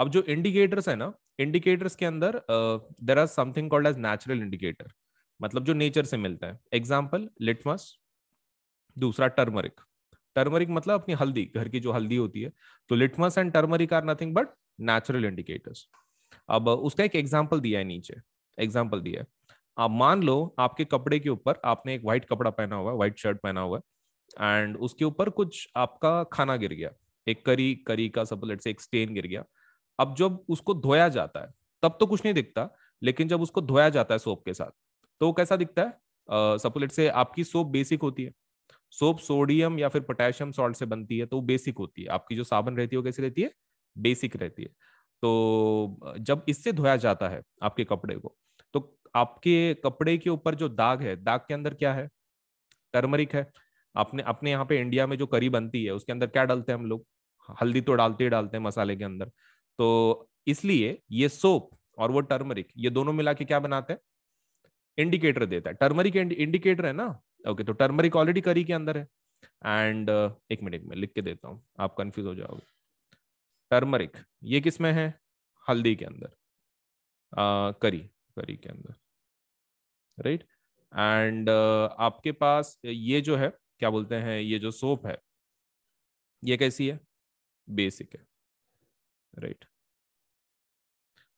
अब जो इंडिकेटर्स है ना इंडिकेटर्स के अंदर there are something called as natural indicator मतलब जो नेचर से मिलता है एग्जाम्पल लिटमस दूसरा टर्मरिक टर्मरिक मतलब अपनी हल्दी घर की जो हल्दी होती है तो litmus and turmeric are nothing but natural indicators अब उसका एक एग्जाम्पल दिया है नीचे एग्जाम्पल दिया है आप मान लो आपके कपड़े के ऊपर आपने एक व्हाइट कपड़ा पहना हुआ है व्हाइट शर्ट पहना हुआ है एंड उसके ऊपर कुछ आपका खाना गिर गया एक करी करी का सपोज लेट्स एक स्टेन गिर गया अब जब उसको धोया जाता है तब तो कुछ नहीं दिखता लेकिन जब उसको धोया जाता है सोप के साथ तो वो कैसा दिखता है सपोलेट से आपकी सोप बेसिक होती है सोप सोडियम या फिर पोटेशियम सॉल्ट से बनती है तो वो बेसिक होती है आपकी जो साबन रहती है वो कैसी रहती है बेसिक रहती है तो जब इससे धोया जाता है आपके कपड़े को तो आपके कपड़े के ऊपर जो दाग है दाग के अंदर क्या है टर्मरिक है आपने अपने यहाँ पे इंडिया में जो करी बनती है उसके अंदर क्या डालते हैं हम लोग हल्दी तो डालते ही डालते हैं मसाले के अंदर तो इसलिए ये सोप और वो टर्मरिक ये दोनों मिला के क्या बनाते हैं इंडिकेटर देता है टर्मरिक इंडिकेटर है ना ओके तो टर्मरिक ऑलरेडी करी के अंदर है एंड एक मिनट में लिख के देता हूँ आप कंफ्यूज हो जाओगे टर्मरिक ये किस में है हल्दी के अंदर uh, करी करी के अंदर राइट एंड आपके पास ये जो है क्या बोलते हैं ये जो सोप है ये कैसी है बेसिक है राइट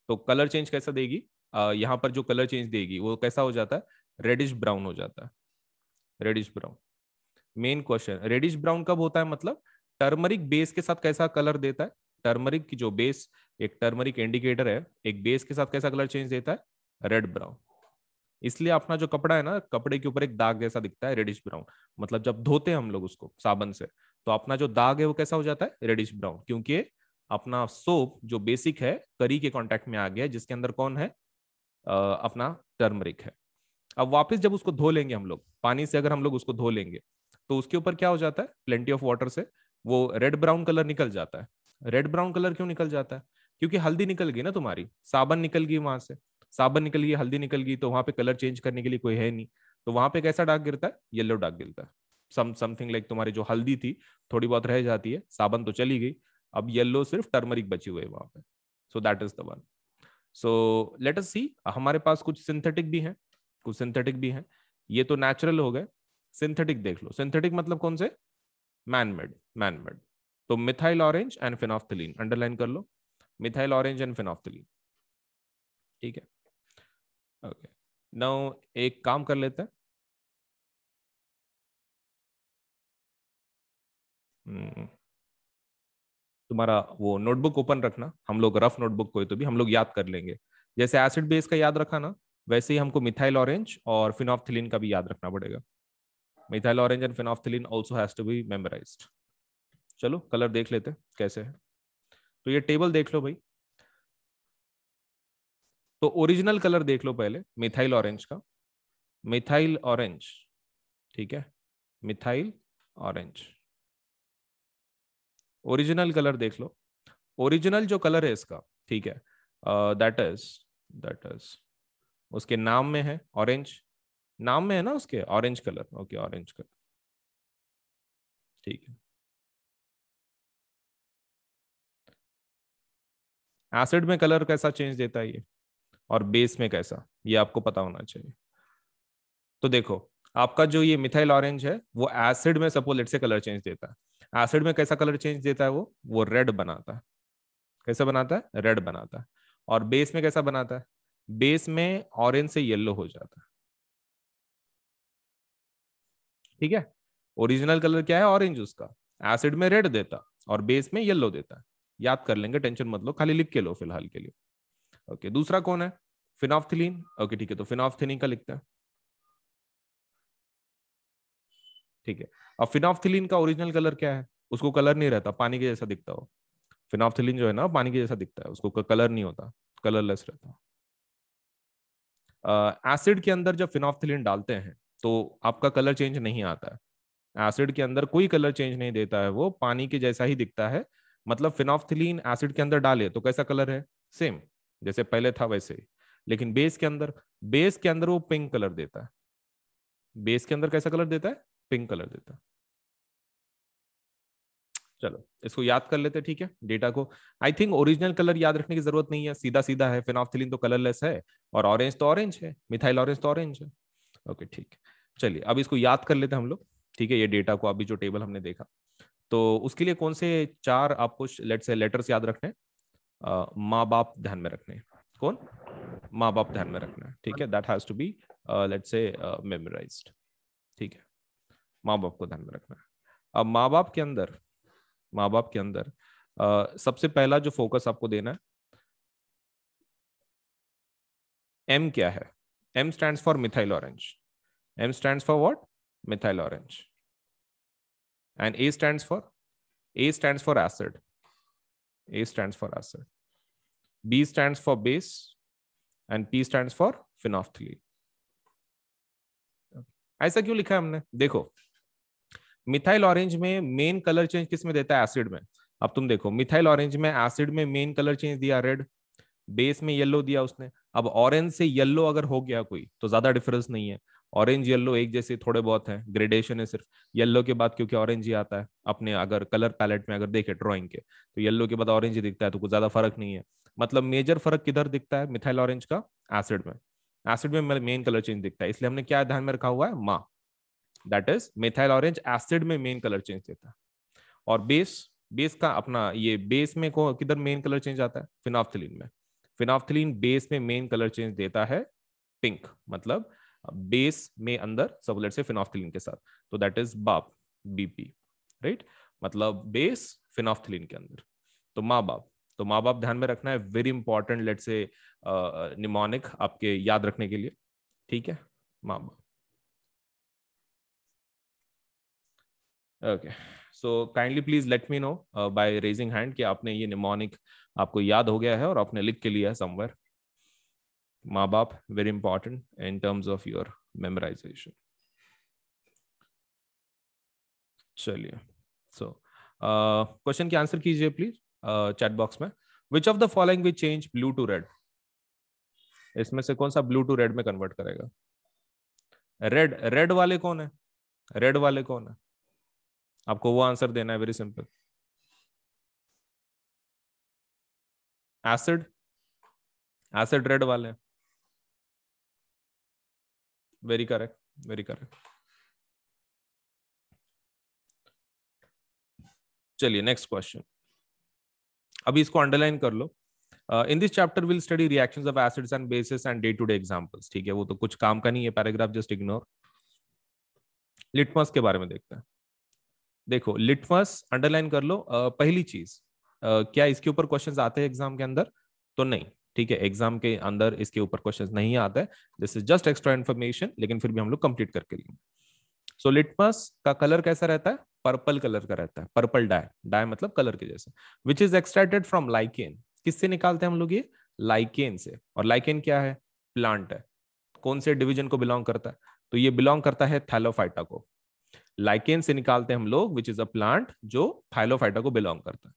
तो कलर चेंज कैसा देगी यहाँ पर जो कलर चेंज देगी वो कैसा हो जाता है रेडिश ब्राउन हो जाता है reddish brown main question reddish brown कब होता है मतलब टर्मरिक बेस के साथ कैसा कलर देता है टर्मरिक की जो बेस एक टर्मरिक इंडिकेटर है एक बेस के साथ कैसा कलर चेंज देता है रेड ब्राउन इसलिए अपना जो कपड़ा है ना कपड़े के ऊपर एक दाग जैसा दिखता है रेडिश ब्राउन मतलब जब धोते हैं हम लोग उसको साबन से तो अपना जो दाग है वो कैसा हो जाता है रेडिश ब्राउन क्योंकि अपना सोप जो बेसिक है करी के कांटेक्ट में आ गया जिसके अंदर कौन है आ, अपना टर्मरिक है अब वापस जब उसको धो लेंगे हम लोग पानी से अगर हम लोग उसको धो लेंगे तो उसके ऊपर क्या हो जाता है प्लेंटी ऑफ वाटर से वो रेड ब्राउन कलर निकल जाता है रेड ब्राउन कलर क्यों निकल जाता है क्योंकि हल्दी निकल गई ना तुम्हारी साबन निकल गई वहां से साबन निकल गई हल्दी निकल गई तो वहां पे कलर चेंज करने के लिए कोई है नहीं तो वहां पे कैसा डाक गिरता है येलो डाक गिरता है सम समथिंग लाइक तुम्हारी जो हल्दी थी थोड़ी बहुत रह जाती है साबन तो चली गई अब येल्लो सिर्फ टर्मरिक बची हुई है वहां पे so that is the one so let us see हमारे पास कुछ सिंथेटिक भी हैं कुछ सिंथेटिक भी हैं ये तो नेचुरल हो गए सिंथेटिक देख लो सिंथेटिक मतलब कौन से मैनमेड मैनमेड तो methyl orange and phenolphthalein underline कर लो मिथाइल ऑरेंज एंड फिनॉफ्थलीन ठीक है ओके नाउ एक काम कर लेते हैं hmm. तुम्हारा वो नोटबुक ओपन रखना हम लोग रफ नोटबुक कोई तो भी हम लोग याद कर लेंगे जैसे एसिड बेस का याद रखा ना वैसे ही हमको मिथाइल ऑरेंज और फिनॉफ्थिलिन का भी याद रखना पड़ेगा methyl orange and phenolphthalein also has to be memorise चलो कलर देख लेते कैसे है तो ये टेबल देख लो भाई तो ओरिजिनल कलर देख लो पहले मिथाइल ऑरेंज का मिथाइल ऑरेंज ठीक है मिथाइल ऑरेंज ओरिजिनल कलर देख लो ओरिजिनल जो कलर है इसका ठीक है दैट इज दैट इज उसके नाम में है ऑरेंज नाम में है ना उसके orange colour okay orange colour ठीक है एसिड में कलर कैसा चेंज देता है ये और बेस में कैसा ये आपको पता होना चाहिए तो देखो आपका जो ये मिथाइल ऑरेंज है वो एसिड में suppose late say colour change देता है एसिड में कैसा कलर चेंज देता है वो वो रेड बनाता है कैसा बनाता है रेड बनाता है और बेस में कैसा बनाता है बेस में ऑरेंज से येलो हो जाता है ठीक है ओरिजिनल कलर क्या है ऑरेंज उसका एसिड में रेड देता और बेस में येलो देता याद कर लेंगे टेंशन मत लो खाली लिख के लो फिलहाल के लिए ओके दूसरा कौन है फिनॉफ्थिलीन ओके ठीक है तो फिनॉफ्थिलीन का लिखते हैं ठीक है अब फिनॉफ्थिलीन का ओरिजिनल कलर क्या है उसको कलर नहीं रहता पानी के जैसा दिखता हो फिनॉफ्थिलीन जो है ना पानी के जैसा दिखता है उसको कलर नहीं होता कलरलेस रहता एसिड के अंदर जब फिनॉफ्थिलीन डालते हैं तो आपका कलर चेंज नहीं आता है एसिड के अंदर कोई कलर चेंज नहीं देता है वो पानी के जैसा ही दिखता है मतलब फिनॉफ्थिलीन एसिड के अंदर डाले तो कैसा कलर है सेम जैसे पहले था वैसे ही लेकिन बेस के अंदर बेस के अंदर वो पिंक कलर देता है बेस के अंदर कैसा कलर देता है पिंक कलर देता चलो इसको याद कर लेते ठीक है डेटा को आई थिंक ओरिजिनल कलर याद रखने की जरूरत नहीं है सीधा सीधा है फिनॉफ्थिलिन तो कलरलेस है और ऑरेंज तो ऑरेंज है मिथाइल ऑरेंज तो ऑरेंज है ओके ठीक चलिए अब इसको याद कर लेते हम लोग ठीक है ये डेटा को अभी जो टेबल हमने देखा तो उसके लिए कौन से चार आपको लेट से लेटर्स याद रखने माँ बाप ध्यान में रखने कौन माँ बाप ध्यान में रखना ठीक है that has to be late say memorised ठीक है माँ बाप को ध्यान में रखना है अब माँ बाप के अंदर माँ बाप के अंदर आ, सबसे पहला जो फोकस आपको देना है एम क्या है M stand for methyl orange M stand for what methyl orange and A stand for A stand for acid A stand for acid B stand for base and P stand for phenolphthalein. ऐसा क्यों लिखा है हमने देखो मिथाइल ऑरेंज में मेन कलर चेंज किस में देता है एसिड में अब तुम देखो मिथाइल ऑरेंज में एसिड में मेन कलर चेंज दिया रेड बेस में येलो दिया उसने अब ऑरेंज से येलो अगर हो गया कोई तो ज्यादा डिफरेंस नहीं है ऑरेंज येलो एक जैसे थोड़े बहुत है ग्रेडेशन है सिर्फ येलो के बाद क्योंकि ऑरेंज ही आता है अपने अगर कलर पैलेट में अगर देखे ड्रॉइंग के तो येलो के बाद ऑरेंज ही दिखता है तो कुछ ज्यादा फर्क नहीं है मतलब मेजर फर्क किधर दिखता है मिथाइल ऑरेंज का एसिड में एसिड में मेन कलर चेंज दिखता है इसलिए हमने क्या ध्यान में रखा हुआ है माँ that is methyl orange acid में मेन कलर चेंज देता है और बेस बेस का अपना ये बेस में को किधर मेन कलर चेंज आता है फिनॉफ्थलीन में फिनॉफ्थलीन बेस में मेन कलर चेंज देता है पिंक मतलब बेस में अंदर सबलेट से फिनॉफ्थलीन के साथ तो दैट इज बाप बीपी राइट मतलब बेस फिनॉफ्थलीन के अंदर तो माँ बाप तो माँ बाप ध्यान में रखना है very important late say mnemonic आपके याद रखने के लिए ठीक है माँ बाप okay so kindly please let me know by raising hand कि आपने ये निमोनिक आपको याद हो गया है और आपने लिख के लिया है समवेयर माँ बाप very important in terms of your memorisation चलिए सो क्वेश्चन uh, के आंसर कीजिए प्लीज चैट बॉक्स में which of the following which change blue to red इसमें से कौन सा ब्लू टू रेड में कन्वर्ट करेगा रेड रेड वाले कौन है रेड वाले कौन है आपको वो आंसर देना है very simple acid acid red वाले वेरी करेक्ट वेरी करेक्ट चलिए नेक्स्ट क्वेश्चन अभी इसको अंडरलाइन कर लो in this chapter will study reactions of acids and bases and day to day examples ठीक है वो तो कुछ काम का नहीं है पैराग्राफ जस्ट इग्नोर लिटमस के बारे में देखते हैं देखो लिटमस अंडरलाइन कर लो पहली चीज क्या इसके ऊपर क्वेश्चंस आते हैं एग्जाम के अंदर तो नहीं ठीक है एग्जाम के अंदर इसके ऊपर क्वेश्चंस नहीं आते this is just extra information लेकिन फिर भी हम लोग कंप्लीट करके लेंगे सो लिटमस का कलर कैसा रहता है पर्पल कलर का रहता है पर्पल डाय डाय मतलब कलर के जैसे which is extracted from lichen किससे निकालते हैं हम लोग ये लाइकेन से और लाइकेन क्या है प्लांट है कौन से डिवीजन को बिलोंग करता है तो ये बिलोंग करता है थैलोफाइटा को लाइकेन से निकालते हैं हम लोग विच इज अ प्लांट जो थाइलोफाइटा को बिलोंग करता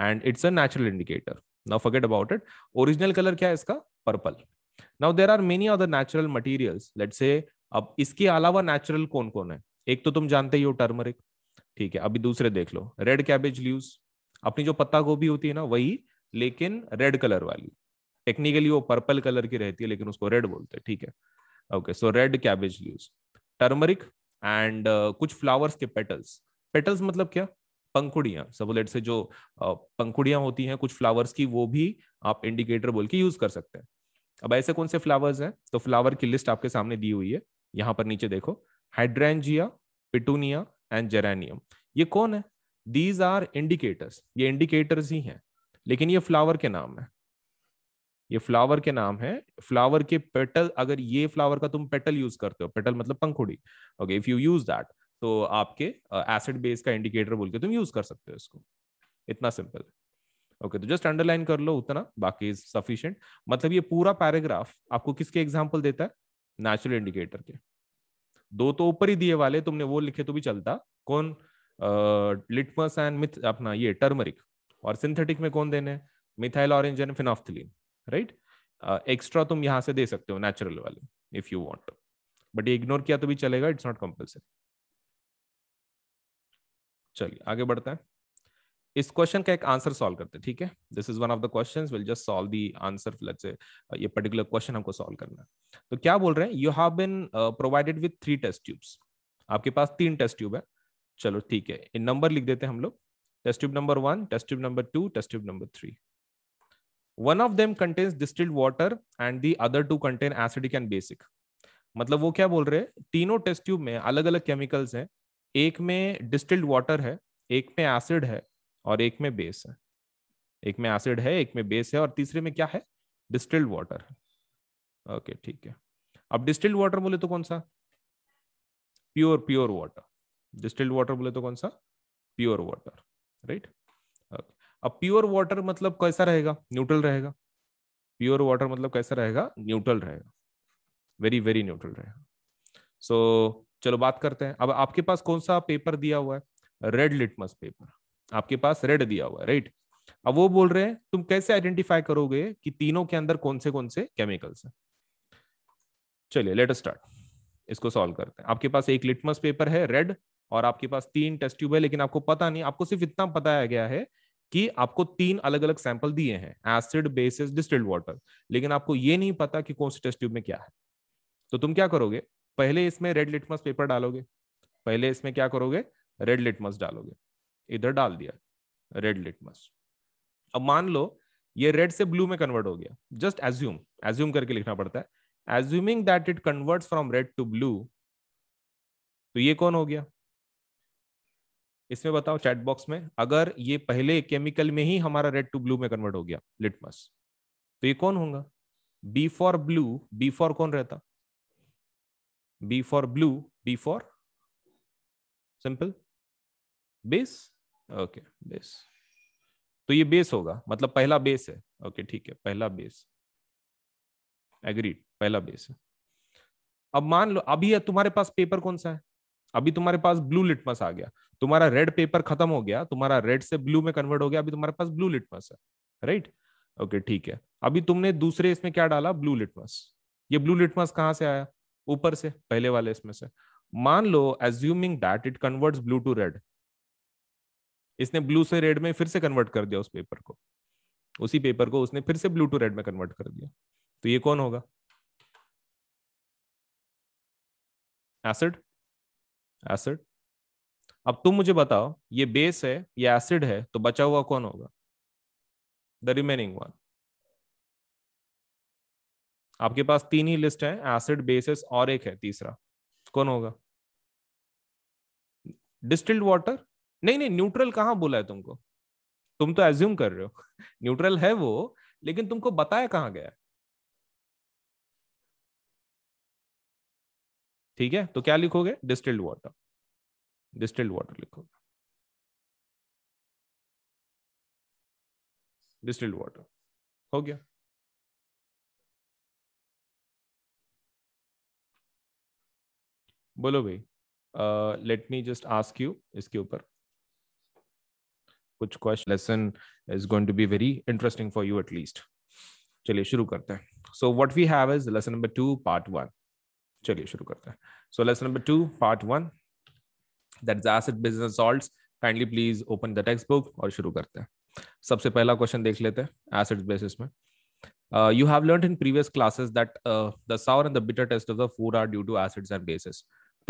है and it's a natural indicator now forget about it original colour क्या है इसका purple now there are many other natural material late say अब इसके अलावा नेचुरल कौन कौन है एक तो तुम जानते ही हो टर्मरिक ठीक है अभी दूसरे देख लो रेड कैबेज लीव्स अपनी जो पत्ता गोभी होती है ना वही लेकिन रेड कलर वाली टेक्निकली वो पर्पल कलर की रहती है लेकिन उसको रेड बोलते हैं ठीक है okay so red cabbage leaves turmeric and uh, कुछ फ्लावर्स के पेटल्स पेटल्स मतलब क्या पंखुड़ियां सबोलेट से जो uh, पंखुड़ियां होती हैं कुछ फ्लावर्स की वो भी आप इंडिकेटर बोल के यूज कर सकते हैं अब ऐसे कौन से फ्लावर्स हैं तो फ्लावर की लिस्ट आपके सामने दी हुई है यहाँ पर नीचे देखो हाइड्रेंजिया पिटूनिया एंड जेरानियम ये कौन है दीज आर इंडिकेटर्स ये इंडिकेटर्स ही हैं लेकिन ये फ्लावर के नाम है ये फ्लावर के नाम है फ्लावर के पेटल अगर ये फ्लावर का तुम पेटल यूज करते हो पेटल मतलब पंखुड़ी okay if you use that तो आपके एसिड uh, बेस का इंडिकेटर बोल के तुम यूज कर सकते हो इसको इतना सिंपल है ओके तो जस्ट अंडरलाइन कर लो उतना बाकी इज सफिशियंट मतलब ये पूरा पैराग्राफ आपको किसके एग्जाम्पल देता है नेचुरल इंडिकेटर के दो तो ऊपर ही दिए वाले तुमने वो लिखे तो भी चलता कौन लिटमस एंड मिथ अपना ये टर्मरिक और सिंथेटिक में कौन देने methyl orange and phenolphthalein right extra uh, तुम यहां से दे सकते हो नेचुरल वाले इफ यू वॉन्ट बट ये इग्नोर किया तो भी चलेगा इट्स नॉट कंपल्सरी चलिए आगे बढ़ते हैं इस क्वेश्चन का एक आंसर सॉल्व करते हैं ठीक है this is one of the question will just solve the answer let's say ये पर्टिकुलर क्वेश्चन हमको सॉल्व करना है तो क्या बोल रहे हैं you have been provided with three test tubes आपके पास तीन टेस्ट ट्यूब है चलो ठीक है इन नंबर लिख देते हैं हम लोग test tube number one test tube number two test tube number three one of them contains distilled water and the other two contain acidic and basic मतलब वो क्या बोल रहे हैं तीनों टेस्ट ट्यूब में अलग अलग केमिकल्स हैं एक में डिस्टिल्ड वाटर है एक में एसिड है और एक में बेस है एक में एसिड है एक में बेस है और तीसरे में क्या है डिस्टिल्ड वाटर है ओके ठीक है अब डिस्टिल्ड वाटर बोले तो कौन सा pure pure water distilled water बोले तो कौन सा प्योर वाटर राइट अब प्योर वाटर मतलब कैसा रहेगा न्यूट्रल रहेगा प्योर वाटर मतलब कैसा रहेगा न्यूट्रल रहेगा वेरी वेरी न्यूट्रल रहेगा सो so, चलो बात करते हैं अब आपके पास कौन सा पेपर दिया हुआ है रेड लिटमस पेपर आपके पास रेड दिया हुआ है राइट अब वो बोल रहे हैं तुम कैसे आइडेंटिफाई करोगे कि तीनों के अंदर कौन से कौन से केमिकल्स हैं चलिए लेट स्टार्ट इसको सॉल्व करते हैं आपके पास एक लिटमस पेपर है रेड और आपके पास तीन टेस्ट ट्यूब है लेकिन आपको पता नहीं आपको सिर्फ इतना बताया गया है कि आपको तीन अलग अलग सैंपल दिए हैं एसिड बेसिस डिस्टिल्ड वाटर लेकिन आपको ये नहीं पता कि कौन से टेस्ट ट्यूब में क्या है तो तुम क्या करोगे पहले इसमें रेड लिटमस पेपर डालोगे पहले इसमें क्या करोगे रेड लिटमस डालोगे इधर डाल दिया रेड लिटमस अब मान लो ये रेड से ब्लू में कन्वर्ट हो गया जस्ट एज्यूम एज्यूम करके लिखना पड़ता है assuming that it convert from red to blue तो ये कौन हो गया इसमें बताओ चैट बॉक्स में अगर ये पहले केमिकल में ही हमारा रेड टू ब्लू में कन्वर्ट हो गया लिटमस तो ये कौन होगा B for blue B for कौन रहता B for blue B for simple base okay base तो ये बेस होगा मतलब पहला बेस है ओके ठीक है पहला बेस एग्रीड पहला बेस है अब मान लो अभी तुम्हारे पास पेपर कौन सा है अभी तुम्हारे पास ब्लू लिटमस आ गया तुम्हारा रेड पेपर खत्म हो गया तुम्हारा रेड से ब्लू में कन्वर्ट हो गया अभी तुम्हारे पास ब्लू लिटमस है राइट ओके ठीक है अभी तुमने दूसरे इसमें क्या डाला ब्लू लिटमस ये ब्लू लिटमस कहां से आया ऊपर से पहले वाले इसमें से मान लो assuming that it converts blue to red इसने ब्लू से रेड में फिर से कन्वर्ट कर दिया उस पेपर को उसी पेपर को उसने फिर से ब्लू टू रेड में कन्वर्ट कर दिया तो ये कौन होगा एसिड एसिड अब तुम मुझे बताओ ये बेस है ये एसिड है तो बचा हुआ कौन होगा द रिमेनिंग वन आपके पास तीन ही लिस्ट है एसिड बेसिस और एक है तीसरा कौन होगा डिस्टिल्ड वाटर नहीं नहीं न्यूट्रल कहां बोला है तुमको तुम तो एज्यूम कर रहे हो न्यूट्रल है वो लेकिन तुमको बताया कहां गया है ठीक है तो क्या लिखोगे डिस्टिल्ड वाटर डिस्टिल्ड वाटर लिखोगे डिस्टिल्ड वाटर हो गया बोलो भाई let me just ask you इसके ऊपर कुछ question lesson is going to be very interesting for you at least चलिए शुरू करते हैं so what we have is lesson number two part one चलिए शुरू करते हैं so lesson number two part one that is acid business salt kindly please open the text book और शुरू करते हैं सबसे पहला क्वेश्चन देख लेते हैं एसिड बेसिस में Uh, you have learned in previous classes that uh, the sour and the bitter taste of the food are due to acids and bases.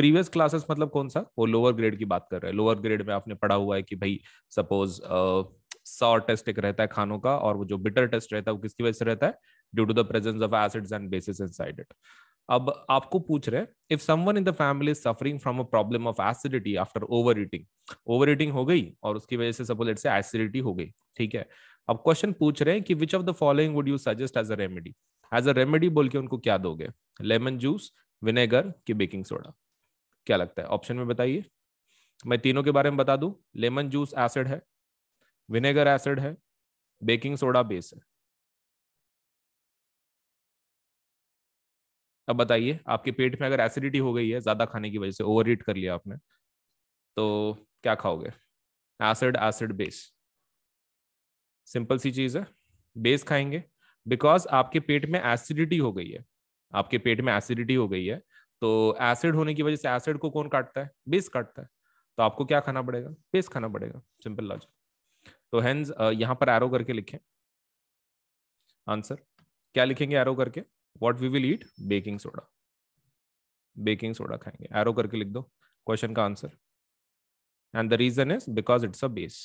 Previous classes मतलब कौन सा वो लोअर ग्रेड की बात कर रहे हैं लोअर ग्रेड में आपने पढ़ा हुआ है कि भाई सपोज सॉर टेस्ट एक रहता है खानों का और वो जो बिटर टेस्ट रहता है वो किसकी वजह से रहता है due to the presence of acids and bases inside it अब आपको पूछ रहे if someone in the family is suffering from a problem of acidity after over eating over eating हो गई और उसकी वजह से सपोज लेट से एसिडिटी हो गई ठीक है अब क्वेश्चन पूछ रहे हैं कि which of the following would you suggest as a remedy as a remedy बोल के उनको क्या दोगे लेमन जूस विनेगर की बेकिंग सोडा क्या लगता है ऑप्शन में बताइए मैं तीनों के बारे में बता दू लेमन जूस एसिड है विनेगर एसिड है बेकिंग सोडा बेस है अब बताइए आपके पेट में अगर एसिडिटी हो गई है ज्यादा खाने की वजह से ओवर कर लिया आपने तो क्या खाओगे एसिड एसिड बेस सिंपल सी चीज है बेस खाएंगे बिकॉज आपके पेट में एसिडिटी हो गई है आपके पेट में एसिडिटी हो गई है तो एसिड होने की वजह से एसिड को कौन काटता है बेस काटता है तो आपको क्या खाना पड़ेगा बेस खाना पड़ेगा सिंपल लॉजिक तो हैंज यहाँ पर एरो करके लिखें आंसर क्या लिखेंगे एरो करके what we will eat baking soda baking soda खाएंगे एरो करके लिख दो क्वेश्चन का answer and the reason is because it's a base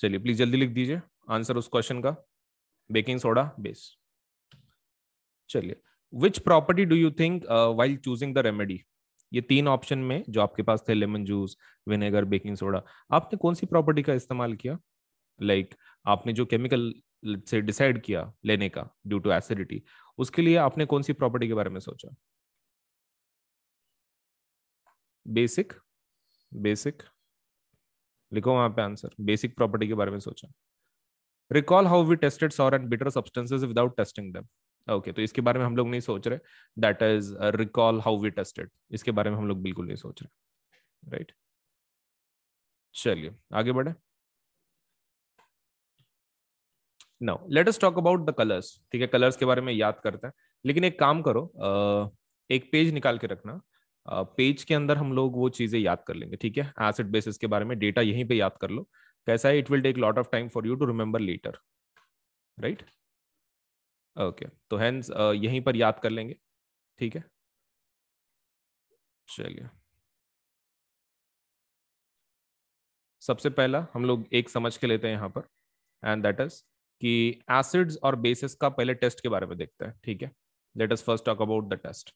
चलिए प्लीज जल्दी लिख दीजिए आंसर उस क्वेश्चन का बेकिंग सोडा बेस चलिए which property do you think while choosing the remedy ये तीन ऑप्शन में जो आपके पास थे lemon juice vinegar baking soda आपने कौन सी प्रॉपर्टी का इस्तेमाल किया लाइक like, आपने जो केमिकल से डिसाइड किया लेने का ड्यू टू एसिडिटी उसके लिए आपने कौन सी प्रॉपर्टी के बारे में सोचा बेसिक बेसिक लिखो वहां पे आंसर बेसिक प्रॉपर्टी के बारे में सोचा recall how we tested sour and bitter substances without testing them okay तो इसके बारे में हम लोग नहीं सोच रहे that is recall how we tested इसके बारे में हम लोग बिल्कुल नहीं सोच रहे राइट right? चलिए आगे बढ़े now let us talk about the colours ठीक है कलर्स के बारे में याद करते हैं लेकिन एक काम करो एक पेज निकाल के रखना पेज के अंदर हम लोग वो चीजें याद कर लेंगे ठीक है एसिड बेसिस के बारे में डेटा यहीं पे याद कर लो कैसा है it will take lot of time for you to remember letter right okay तो हैंस यहीं पर याद कर लेंगे ठीक है चलिए सबसे पहला हम लोग एक समझ के लेते हैं यहाँ पर एंड दैट इज कि एसिड्स और बेसिस का पहले टेस्ट के बारे में देखते हैं ठीक है let us first talk about the test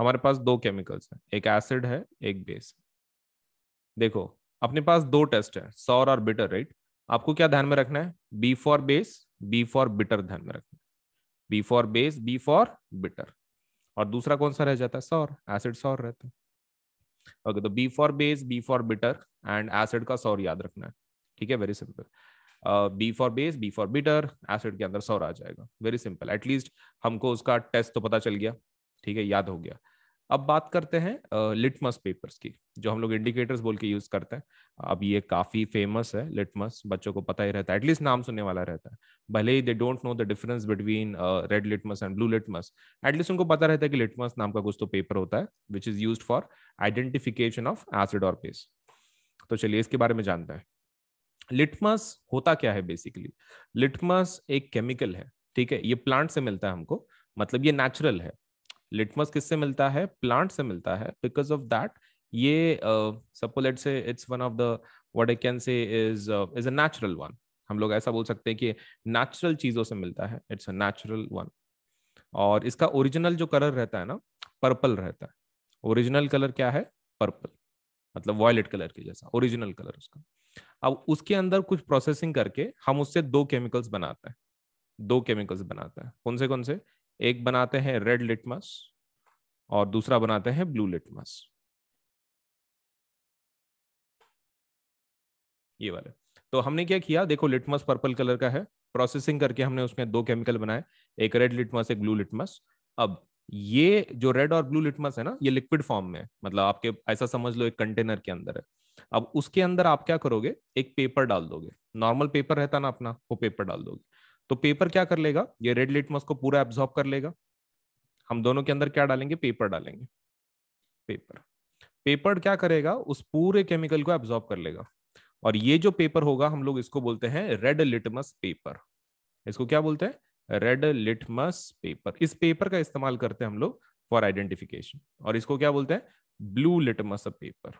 हमारे पास दो केमिकल्स हैं एक एसिड है एक बेस देखो अपने पास दो टेस्ट है सौर और बिटर राइट आपको क्या ध्यान में रखना है B for base B for bitter ध्यान में रखना है B for base B for bitter और दूसरा कौन सा रह जाता है सौर एसिड सौर रहता है ओके तो B for base B for bitter and acid का सौर याद रखना है ठीक है very simple B for base B for bitter acid के अंदर सौर आ जाएगा वेरी सिंपल एटलीस्ट हमको उसका टेस्ट तो पता चल गया ठीक है याद हो गया अब बात करते हैं लिटमस पेपर्स की जो हम लोग इंडिकेटर्स बोल के यूज करते हैं अब ये काफी फेमस है लिटमस बच्चों को पता ही रहता है एटलीस्ट नाम सुनने वाला रहता है भले ही they don't know the difference between red litmus and blue litmus at least उनको पता रहता है कि लिटमस नाम का कुछ तो पेपर होता है which is use for identification of acid और पेस तो चलिए इसके बारे में जानते हैं लिटमस होता क्या है बेसिकली लिटमस एक केमिकल है ठीक है ये प्लांट से मिलता है हमको मतलब ये नेचुरल है लिटमस किससे मिलता है प्लांट से मिलता है बिकॉज ऑफ दैट ये suppose late say it's one of the what I can say is is a natural one हम लोग ऐसा बोल सकते हैं कि नेचुरल चीजों से मिलता है इट्स अ नेचुरल वन और इसका ओरिजिनल जो कलर रहता है ना पर्पल रहता है ओरिजिनल कलर क्या है पर्पल मतलब वॉयलेट कलर के जैसा ओरिजिनल कलर उसका अब उसके अंदर कुछ प्रोसेसिंग करके हम उससे दो केमिकल्स बनाते हैं दो केमिकल्स बनाते हैं कौन से कौन से एक बनाते हैं रेड लिटमस और दूसरा बनाते हैं ब्लू लिटमस ये वाले तो हमने क्या किया देखो लिटमस पर्पल कलर का है प्रोसेसिंग करके हमने उसमें दो केमिकल बनाए एक रेड लिटमस एक ब्लू लिटमस अब ये जो रेड और ब्लू लिटमस है ना ये लिक्विड फॉर्म में है मतलब आपके ऐसा समझ लो एक कंटेनर के अंदर है अब उसके अंदर आप क्या करोगे एक पेपर डाल दोगे नॉर्मल पेपर रहता ना अपना वो पेपर डाल दोगे तो पेपर क्या कर लेगा ये रेड लिटमस को पूरा एब्जॉर्ब कर लेगा हम दोनों के अंदर क्या डालेंगे पेपर डालेंगे पेपर पेपर क्या करेगा उस पूरे केमिकल को एब्जॉर्ब कर लेगा और ये जो पेपर होगा हम लोग इसको बोलते हैं रेड लिटमस पेपर इसको क्या बोलते हैं रेड लिटमस पेपर इस पेपर का इस्तेमाल करते हैं हम लोग फॉर आइडेंटिफिकेशन और इसको क्या बोलते हैं blue litmus paper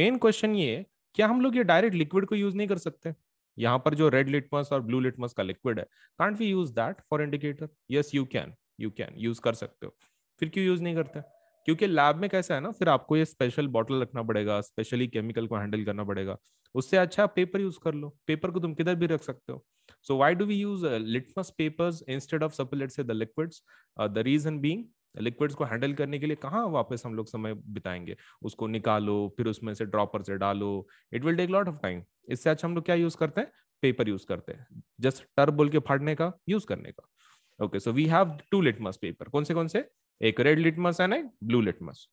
main question ये क्या हम लोग ये डायरेक्ट लिक्विड को यूज नहीं कर सकते यहाँ पर जो रेड लिटमस और ब्लू लिटमस का लिक्विड है can't we use that for indicator yes you can you can use कर सकते हो फिर क्यों यूज नहीं करते क्योंकि लैब में कैसा है ना फिर आपको ये स्पेशल बॉटल रखना पड़ेगा स्पेशली केमिकल को हैंडल करना पड़ेगा उससे अच्छा पेपर यूज कर लो पेपर को तुम किधर भी रख सकते हो so why do we use litmus papers instead of सपोलेट से the liquids the reason being liquids को हैंडल करने के लिए कहाँ वापस हम लोग समय बिताएंगे उसको निकालो फिर उसमें से ड्रॉपर से डालो it will take lot of time इससे अच्छा हम लोग क्या यूज करते हैं पेपर यूज करते हैं जस्ट टर्ब बोल के फाड़ने का यूज करने का okay so we have to litmus paper कौन से कौन से एक रेड लिटमस है ना ब्लू लिटमस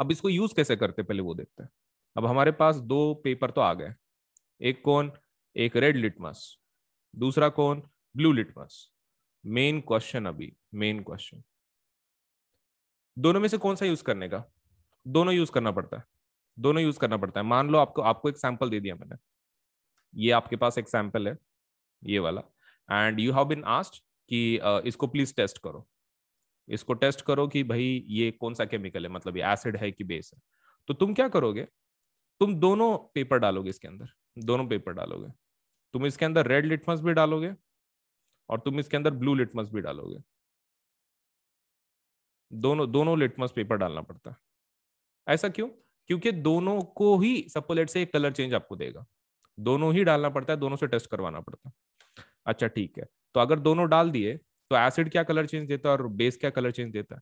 अब इसको यूज कैसे करते पहले वो देखते हैं अब हमारे पास दो पेपर तो आ गए एक कौन एक रेड लिटमस दूसरा कौन ब्लू लिटमस मेन क्वेश्चन अभी मेन क्वेश्चन दोनों में से कौन सा यूज करने का दोनों यूज करना पड़ता है दोनों यूज करना पड़ता है मान लो आपको आपको एक सैंपल दे दिया मैंने ये आपके पास एक सैंपल है ये वाला and you have been asked कि इसको प्लीज टेस्ट करो इसको टेस्ट करो कि भाई ये कौन सा केमिकल है मतलब ये एसिड है कि बेस है तो तुम क्या करोगे तुम दोनों पेपर डालोगे इसके अंदर दोनों पेपर डालोगे तुम इसके अंदर रेड लिटमस भी डालोगे और तुम इसके अंदर ब्लू लिटमस भी डालोगे दोनों दोनों लिटमस पेपर डालना पड़ता है ऐसा क्यों क्योंकि दोनों को ही सपोलेट से एक कलर चेंज आपको देगा दोनों ही डालना पड़ता है दोनों से टेस्ट करवाना पड़ता है अच्छा ठीक है तो अगर दोनों डाल दिए तो एसिड क्या कलर चेंज देता है और बेस क्या कलर चेंज देता है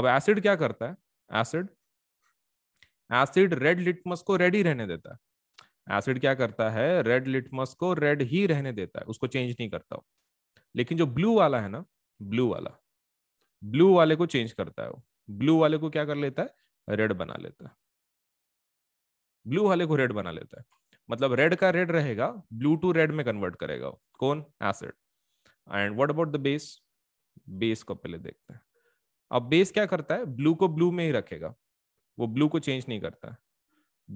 अब एसिड क्या करता है एसिड एसिड रेड लिटमस को रेड ही रहने देता है एसिड क्या करता है रेड लिटमस को रेड ही रहने देता है उसको चेंज नहीं करता लेकिन जो ब्लू वाला है ना ब्लू वाला ब्लू वाले को चेंज करता है वो ब्लू वाले को क्या कर लेता है रेड बना लेता है ब्लू वाले को रेड बना लेता है मतलब रेड का रेड रहेगा ब्लू टू रेड में कन्वर्ट करेगा वो कौन acid and what about the base base को पहले देखते हैं अब बेस क्या करता है ब्लू को ब्लू में ही रखेगा वो ब्लू को चेंज नहीं करता है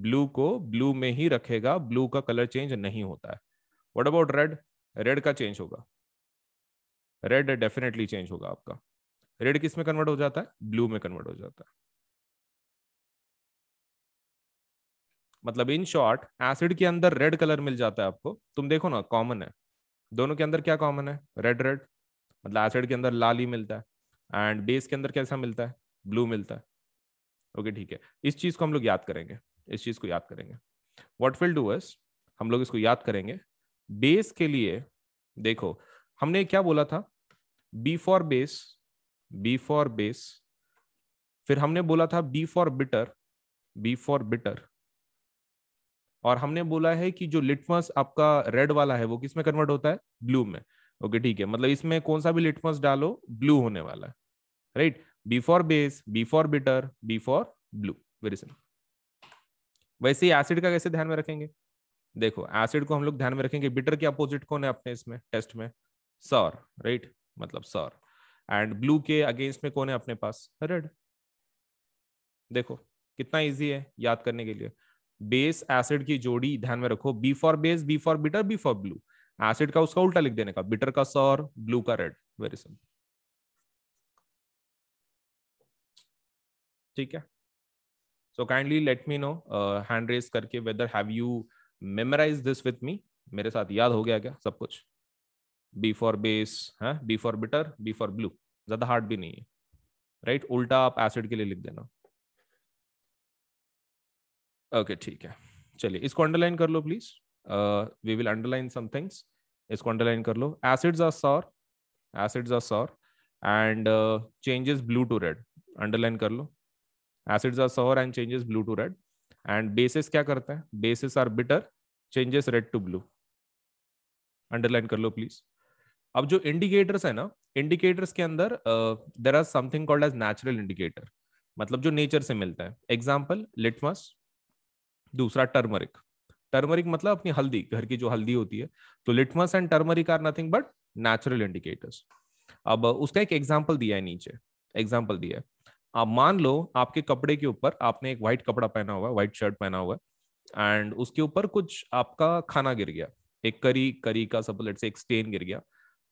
ब्लू को ब्लू में ही रखेगा ब्लू का कलर चेंज नहीं होता है व्हाट अबाउट रेड रेड का चेंज होगा रेड डेफिनेटली चेंज होगा आपका रेड किस में कन्वर्ट हो जाता है ब्लू में कन्वर्ट हो जाता है मतलब इन शॉर्ट एसिड के अंदर रेड कलर मिल जाता है आपको तुम देखो ना कॉमन है दोनों के अंदर क्या कॉमन है रेड रेड मतलब एसिड के अंदर लाल ही मिलता है एंड बेस के अंदर कैसा मिलता है ब्लू मिलता है ओके ठीक है इस चीज को हम लोग याद करेंगे इस चीज को याद करेंगे वॉट विल डू एस हम लोग इसको याद करेंगे बेस के लिए देखो हमने क्या बोला था B for base B for base फिर हमने बोला था B for bitter B for bitter और हमने बोला है कि जो लिटमस आपका रेड वाला है वो किसमें कन्वर्ट होता है ब्लू में ओके ठीक है मतलब इसमें कौन सा भी लिटमस डालो ब्लू होने वाला है right B for base B for bitter B for blue very simple वैसे ही एसिड का कैसे ध्यान में रखेंगे देखो एसिड को हम लोग ध्यान में रखेंगे बिटर के अपोजिट कौन है अपने इसमें टेस्ट में सॉर राइट मतलब सॉर एंड ब्लू के अगेंस्ट में कौन है अपने पास रेड देखो कितना इजी है याद करने के लिए बेस एसिड की जोड़ी ध्यान में रखो B for base B for bitter B for blue acid का उसका उल्टा लिख देने का बिटर का सॉर ब्लू का रेड वेरी सिंपल ठीक है so kindly let me know hand raise करके whether have you memorise this with me मेरे साथ याद हो गया क्या सब कुछ बी फॉर बेस है B for bitter B for blue ज्यादा हार्ड भी नहीं है राइट right? उल्टा आप एसिड के लिए लिख देना ओके okay, ठीक है चलिए इसको अंडरलाइन कर लो please we will underline some things इसको अंडरलाइन कर लो acids are sour acids are sour and changes blue to red underline कर लो acids are sour and changes blue to red and bases क्या करते हैं bases are bitter changes red to blue underline कर लो प्लीज अब जो इंडिकेटर्स है ना इंडिकेटर्स के अंदर there are something called as natural indicator मतलब जो नेचर से मिलता है एग्जाम्पल लिटमस दूसरा टर्मरिक टर्मरिक मतलब अपनी हल्दी घर की जो हल्दी होती है तो litmus and turmeric are nothing but natural indicators अब उसका एक एग्जाम्पल दिया है नीचे एग्जाम्पल दिया है आप मान लो आपके कपड़े के ऊपर आपने एक व्हाइट कपड़ा पहना हुआ है व्हाइट शर्ट पहना हुआ है एंड उसके ऊपर कुछ आपका खाना गिर गया एक करी करी का सपोलेट से एक स्टेन गिर गया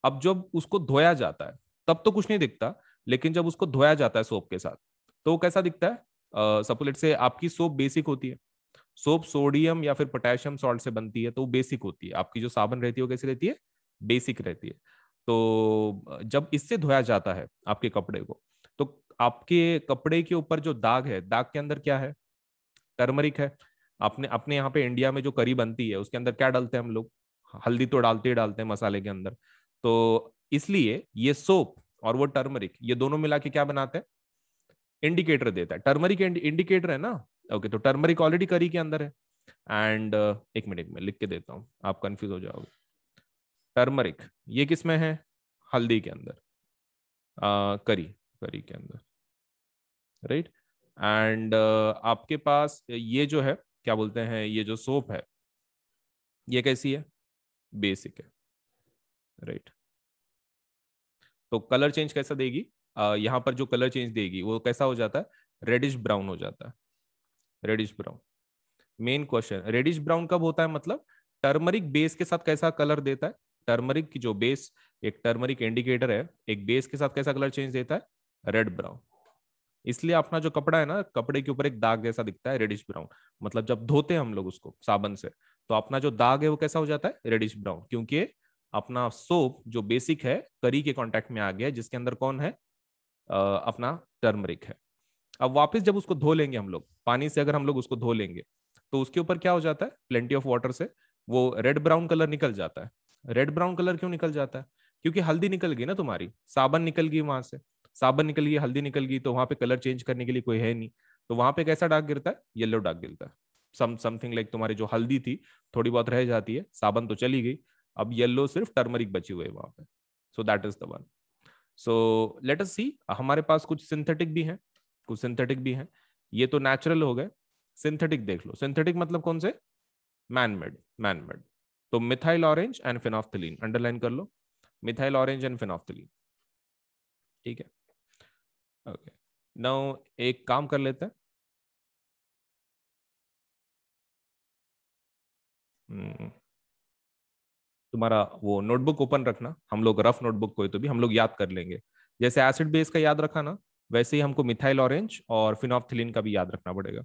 अब जब उसको धोया जाता है तब तो कुछ नहीं दिखता लेकिन जब उसको धोया जाता है सोप के साथ तो वो कैसा दिखता है सपोलेट से आपकी सोप बेसिक होती है सोप सोडियम या फिर पोटेशियम सॉल्ट से बनती है तो वो बेसिक होती है आपकी जो साबुन रहती है वो कैसी रहती है बेसिक रहती है तो जब इससे धोया जाता है आपके कपड़े को तो आपके कपड़े के ऊपर जो दाग है दाग के अंदर क्या है टर्मरिक है अपने अपने यहाँ पे इंडिया में जो करी बनती है उसके अंदर क्या डालते हैं हम लोग हल्दी तो डालते ही डालते हैं मसाले के अंदर तो इसलिए ये सोप और वो टर्मरिक ये दोनों मिला के क्या बनाते हैं इंडिकेटर देता है टर्मरिक इंडिकेटर है ना ओके okay, तो टर्मरिक ऑलरेडी करी के अंदर है एंड uh, एक मिनट में लिख के देता हूँ आप कंफ्यूज हो जाओगे टर्मरिक ये किस में है हल्दी के अंदर uh, करी करी के अंदर राइट एंड uh, आपके पास ये जो है क्या बोलते हैं ये जो सोप है ये कैसी है बेसिक है राइट तो कलर चेंज कैसा देगी यहाँ पर जो कलर चेंज देगी वो कैसा हो जाता है रेडिश ब्राउन हो जाता है reddish brown main question reddish brown कब होता है मतलब टर्मरिक बेस के साथ कैसा कलर देता है टर्मरिक की जो बेस एक टर्मरिक इंडिकेटर है एक बेस के साथ कैसा कलर चेंज देता है रेड ब्राउन इसलिए अपना जो कपड़ा है ना कपड़े के ऊपर एक दाग जैसा दिखता है रेडिश ब्राउन मतलब जब धोते हैं हम लोग उसको साबन से तो अपना जो दाग है वो कैसा हो जाता है रेडिश ब्राउन क्योंकि अपना सोप जो बेसिक है करी के कांटेक्ट में आ गया जिसके अंदर कौन है आ, अपना टर्मरिक है अब वापस जब उसको धो लेंगे हम लोग पानी से अगर हम लोग उसको धो लेंगे तो उसके ऊपर क्या हो जाता है प्लेंटी ऑफ वाटर से वो रेड ब्राउन कलर निकल जाता है रेड ब्राउन कलर क्यों निकल जाता है क्योंकि हल्दी निकल गई ना तुम्हारी साबन निकल गई वहां से साबन निकल गई हल्दी निकल गई तो वहां पे कलर चेंज करने के लिए कोई है नहीं तो वहां पे कैसा डाक गिरता है येलो डाक गिरता है सम समथिंग लाइक तुम्हारी जो हल्दी थी थोड़ी बहुत रह जाती है साबन तो चली गई अब येल्लो सिर्फ टर्मरिक बची हुई है वहां पे so that is the one so let us see हमारे पास कुछ सिंथेटिक भी हैं कुछ सिंथेटिक भी हैं ये तो नेचुरल हो गए सिंथेटिक देख लो सिंथेटिक मतलब कौन से मैनमेड मैनमेड तो methyl orange and phenolphthalein underline कर लो मिथाइल ऑरेंज एंड फिनॉफ्थलीन ठीक है ओके नाउ एक काम कर लेते हैं hmm. तुम्हारा वो नोटबुक ओपन रखना हम लोग रफ नोटबुक कोई तो भी हम लोग याद कर लेंगे जैसे एसिड बेस का याद रखा ना वैसे ही हमको मिथाइल ऑरेंज और फिनॉफ्थिलिन का भी याद रखना पड़ेगा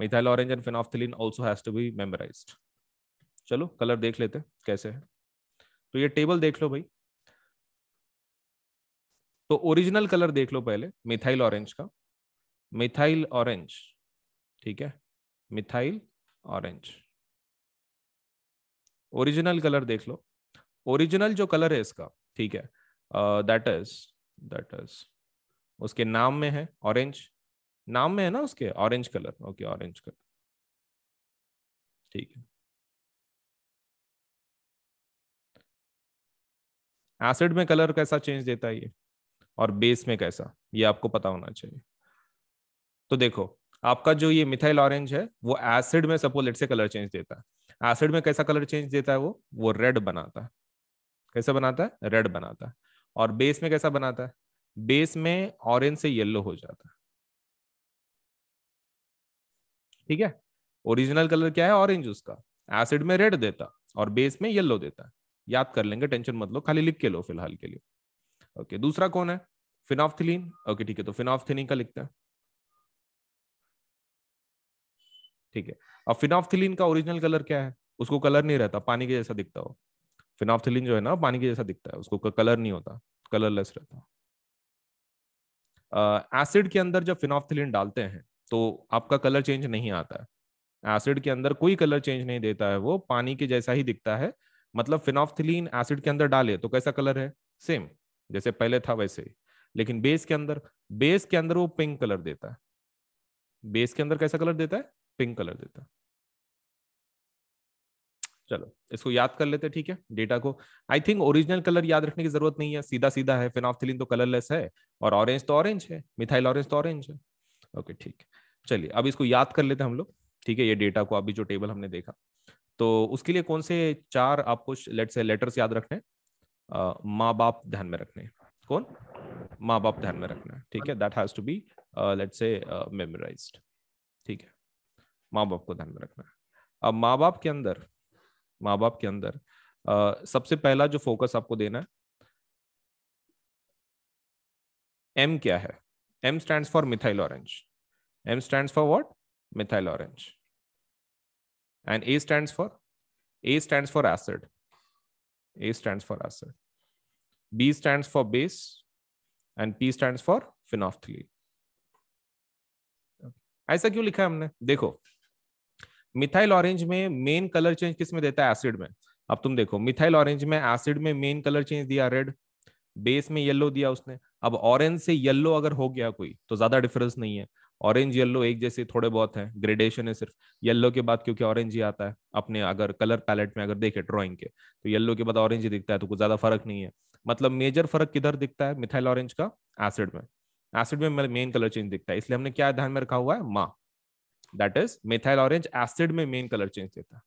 methyl orange and phenolphthalein also has to be memorised चलो कलर देख लेते कैसे है तो ये टेबल देख लो भाई तो ओरिजिनल कलर देख लो पहले मिथाइल ऑरेंज का मिथाइल ऑरेंज ठीक है मिथाइल ऑरेंज ओरिजिनल कलर देख लो ओरिजिनल जो कलर है इसका ठीक है दैट इज दैट इज उसके नाम में है ऑरेंज नाम में है ना उसके orange colour okay orange colour ठीक है एसिड में कलर कैसा चेंज देता है ये और बेस में कैसा ये आपको पता होना चाहिए तो देखो आपका जो ये मिथाइल ऑरेंज है वो एसिड में suppose late say colour change देता है एसिड में कैसा कलर चेंज देता है वो वो रेड बनाता है कैसा बनाता है रेड बनाता है और बेस में कैसा बनाता है बेस में ऑरेंज से येलो हो जाता है ठीक है ओरिजिनल कलर क्या है ऑरेंज उसका एसिड में रेड देता और बेस में येलो देता याद कर लेंगे टेंशन मत लो खाली लिख के लो फिलहाल के लिए ओके दूसरा कौन है फिनॉफ्थिलीन ओके ठीक है तो फिनॉफ्थिलीन का लिखता है ठीक है अब फिनॉफ्थिलीन का ओरिजिनल कलर क्या है उसको कलर नहीं रहता पानी के जैसा दिखता हो फिनॉफ्थिलीन जो है ना पानी के जैसा दिखता है उसको कलर नहीं होता कलरलेस रहता एसिड uh, के अंदर जब फिनॉफ्थिलीन डालते हैं तो आपका कलर चेंज नहीं आता है एसिड के अंदर कोई कलर चेंज नहीं देता है वो पानी के जैसा ही दिखता है मतलब फिनॉफ्थिलीन एसिड के अंदर डाले तो कैसा कलर है सेम जैसे पहले था वैसे ही लेकिन बेस के अंदर बेस के अंदर वो पिंक कलर देता है बेस के अंदर कैसा कलर देता है पिंक कलर देता चलो इसको याद कर लेते ठीक है डेटा को आई थिंक ओरिजिनल कलर याद रखने की जरूरत नहीं है सीधा सीधा है फिनॉफ्थिलीन तो कलरलेस है और ऑरेंज तो ऑरेंज है मिथाइल ऑरेंज तो ऑरेंज है ओके ठीक चलिए अब इसको याद कर लेते हम लोग ठीक है ये डेटा को अभी जो टेबल हमने देखा तो उसके लिए कौन से चार आपको लेट से लेटर्स याद रखने माँ बाप ध्यान में रखने कौन माँ बाप ध्यान में रखना ठीक है that has to be late say memorised ठीक है माँ बाप को ध्यान में रखना है अब माँ बाप के अंदर माँ बाप के अंदर आ, सबसे पहला जो फोकस आपको देना है एम क्या है M stand for methyl orange M stand for what methyl orange and A stand for A stand for acid A stand for acid B stand for base and P stand for phenolphthalein ऐसा क्यों लिखा है हमने देखो मिथाइल ऑरेंज में मेन कलर चेंज किस में देता है एसिड में अब तुम देखो मिथाइल ऑरेंज में एसिड में मेन कलर चेंज दिया रेड बेस में येलो दिया उसने अब ऑरेंज से येलो अगर हो गया कोई तो ज्यादा डिफरेंस नहीं है ऑरेंज येलो एक जैसे थोड़े बहुत है ग्रेडेशन है सिर्फ येलो के बाद क्योंकि ऑरेंज ही आता है अपने अगर कलर पैलेट में अगर देखे ड्रॉइंग के तो येलो के बाद ऑरेंज ही दिखता है तो कुछ ज्यादा फर्क नहीं है मतलब मेजर फर्क किधर दिखता है मिथाइल ऑरेंज का एसिड में एसिड में मेन कलर चेंज दिखता है इसलिए हमने क्या ध्यान में रखा हुआ है माँ that is methyl orange acid में मेन कलर चेंज देता है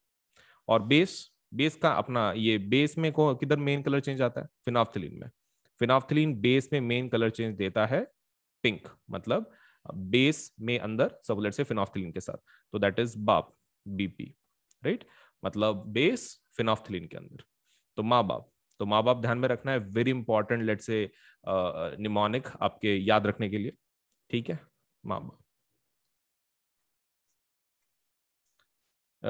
और बेस बेस का अपना ये बेस में किधर मेन कलर चेंज आता है फिनाफ्थिलीन में फिनाफ्थिलीन बेस में मेन कलर चेंज देता है पिंक मतलब बेस में अंदर सबलेट से फिनाफ्थिलीन के साथ तो दैट इज बाप बीपी राइट मतलब बेस फिनाफ्थिलीन के अंदर तो माँ बाप तो माँ बाप ध्यान में रखना है very important late say mnemonic आपके याद रखने के लिए ठीक है माँ बाप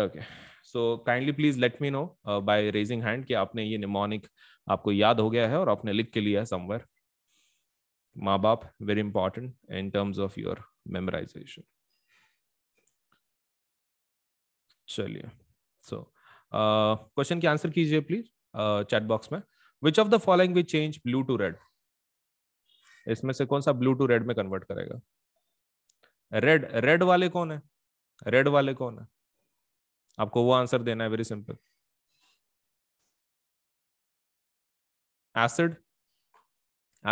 okay so kindly please let me know by raising hand कि आपने ये निमोनिक आपको याद हो गया है और आपने लिख के लिया है समवेयर माँ बाप very important in terms of your memorisation चलिए सो क्वेश्चन uh, के आंसर कीजिए प्लीज चैट बॉक्स में which of the following which change blue to red इसमें से कौन सा ब्लू टू रेड में कन्वर्ट करेगा रेड रेड वाले कौन है रेड वाले कौन है आपको वो आंसर देना है very simple acid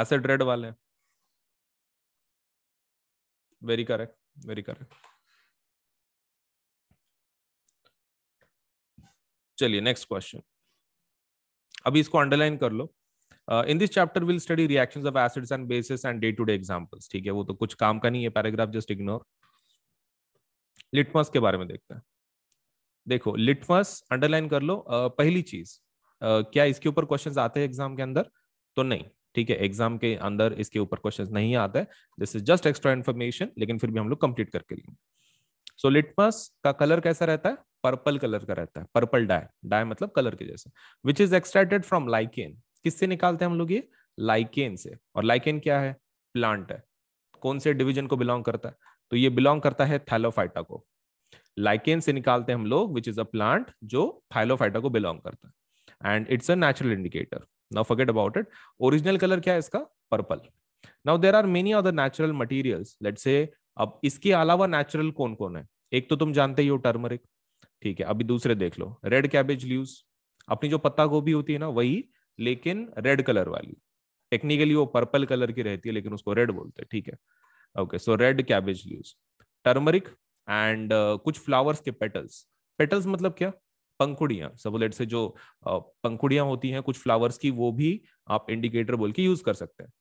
acid red वाले वेरी करेक्ट वेरी करेक्ट चलिए नेक्स्ट क्वेश्चन अभी इसको अंडरलाइन कर लो in this chapter will study reactions of acids and bases and day to day examples ठीक है वो तो कुछ काम का नहीं है पैराग्राफ जस्ट इग्नोर लिटमस के बारे में देखते हैं देखो लिटमस अंडरलाइन कर लो पहली चीज क्या इसके ऊपर क्वेश्चंस आते हैं एग्जाम के अंदर तो नहीं ठीक है एग्जाम के अंदर इसके ऊपर क्वेश्चंस नहीं आते हैं this is just extra information लेकिन फिर भी हम लोग कंप्लीट करके लेंगे सो लिटमस का कलर कैसा रहता है पर्पल कलर का रहता है पर्पल डाय डाय मतलब कलर के जैसे which is extracted from lichen किससे निकालते हैं हम लोग ये लाइकेन से और लाइकेन क्या है प्लांट है कौन से डिवीजन को बिलोंग करता है तो ये बिलोंग करता है थैलोफाइटा को लाइकेन से निकालते हैं हम लोग विच इज अ प्लांट जो थाइलोफाइटा को बिलोंग करता है and it's a natural indicator now forget about it original colour क्या है इसका purple now there are many other natural material late say अब इसके अलावा नेचुरल कौन कौन है एक तो तुम जानते ही हो टर्मरिक ठीक है अभी दूसरे देख लो रेड कैबेज लीव्स अपनी जो पत्ता गोभी होती है ना वही लेकिन रेड कलर वाली टेक्निकली वो पर्पल कलर की रहती है लेकिन उसको रेड बोलते हैं ठीक है okay so red cabbage leaves turmeric and uh, कुछ फ्लावर्स के पेटल्स पेटल्स मतलब क्या पंखुड़ियां लेट से जो uh, पंखुड़ियां होती हैं कुछ फ्लावर्स की वो भी आप इंडिकेटर बोल के यूज कर सकते हैं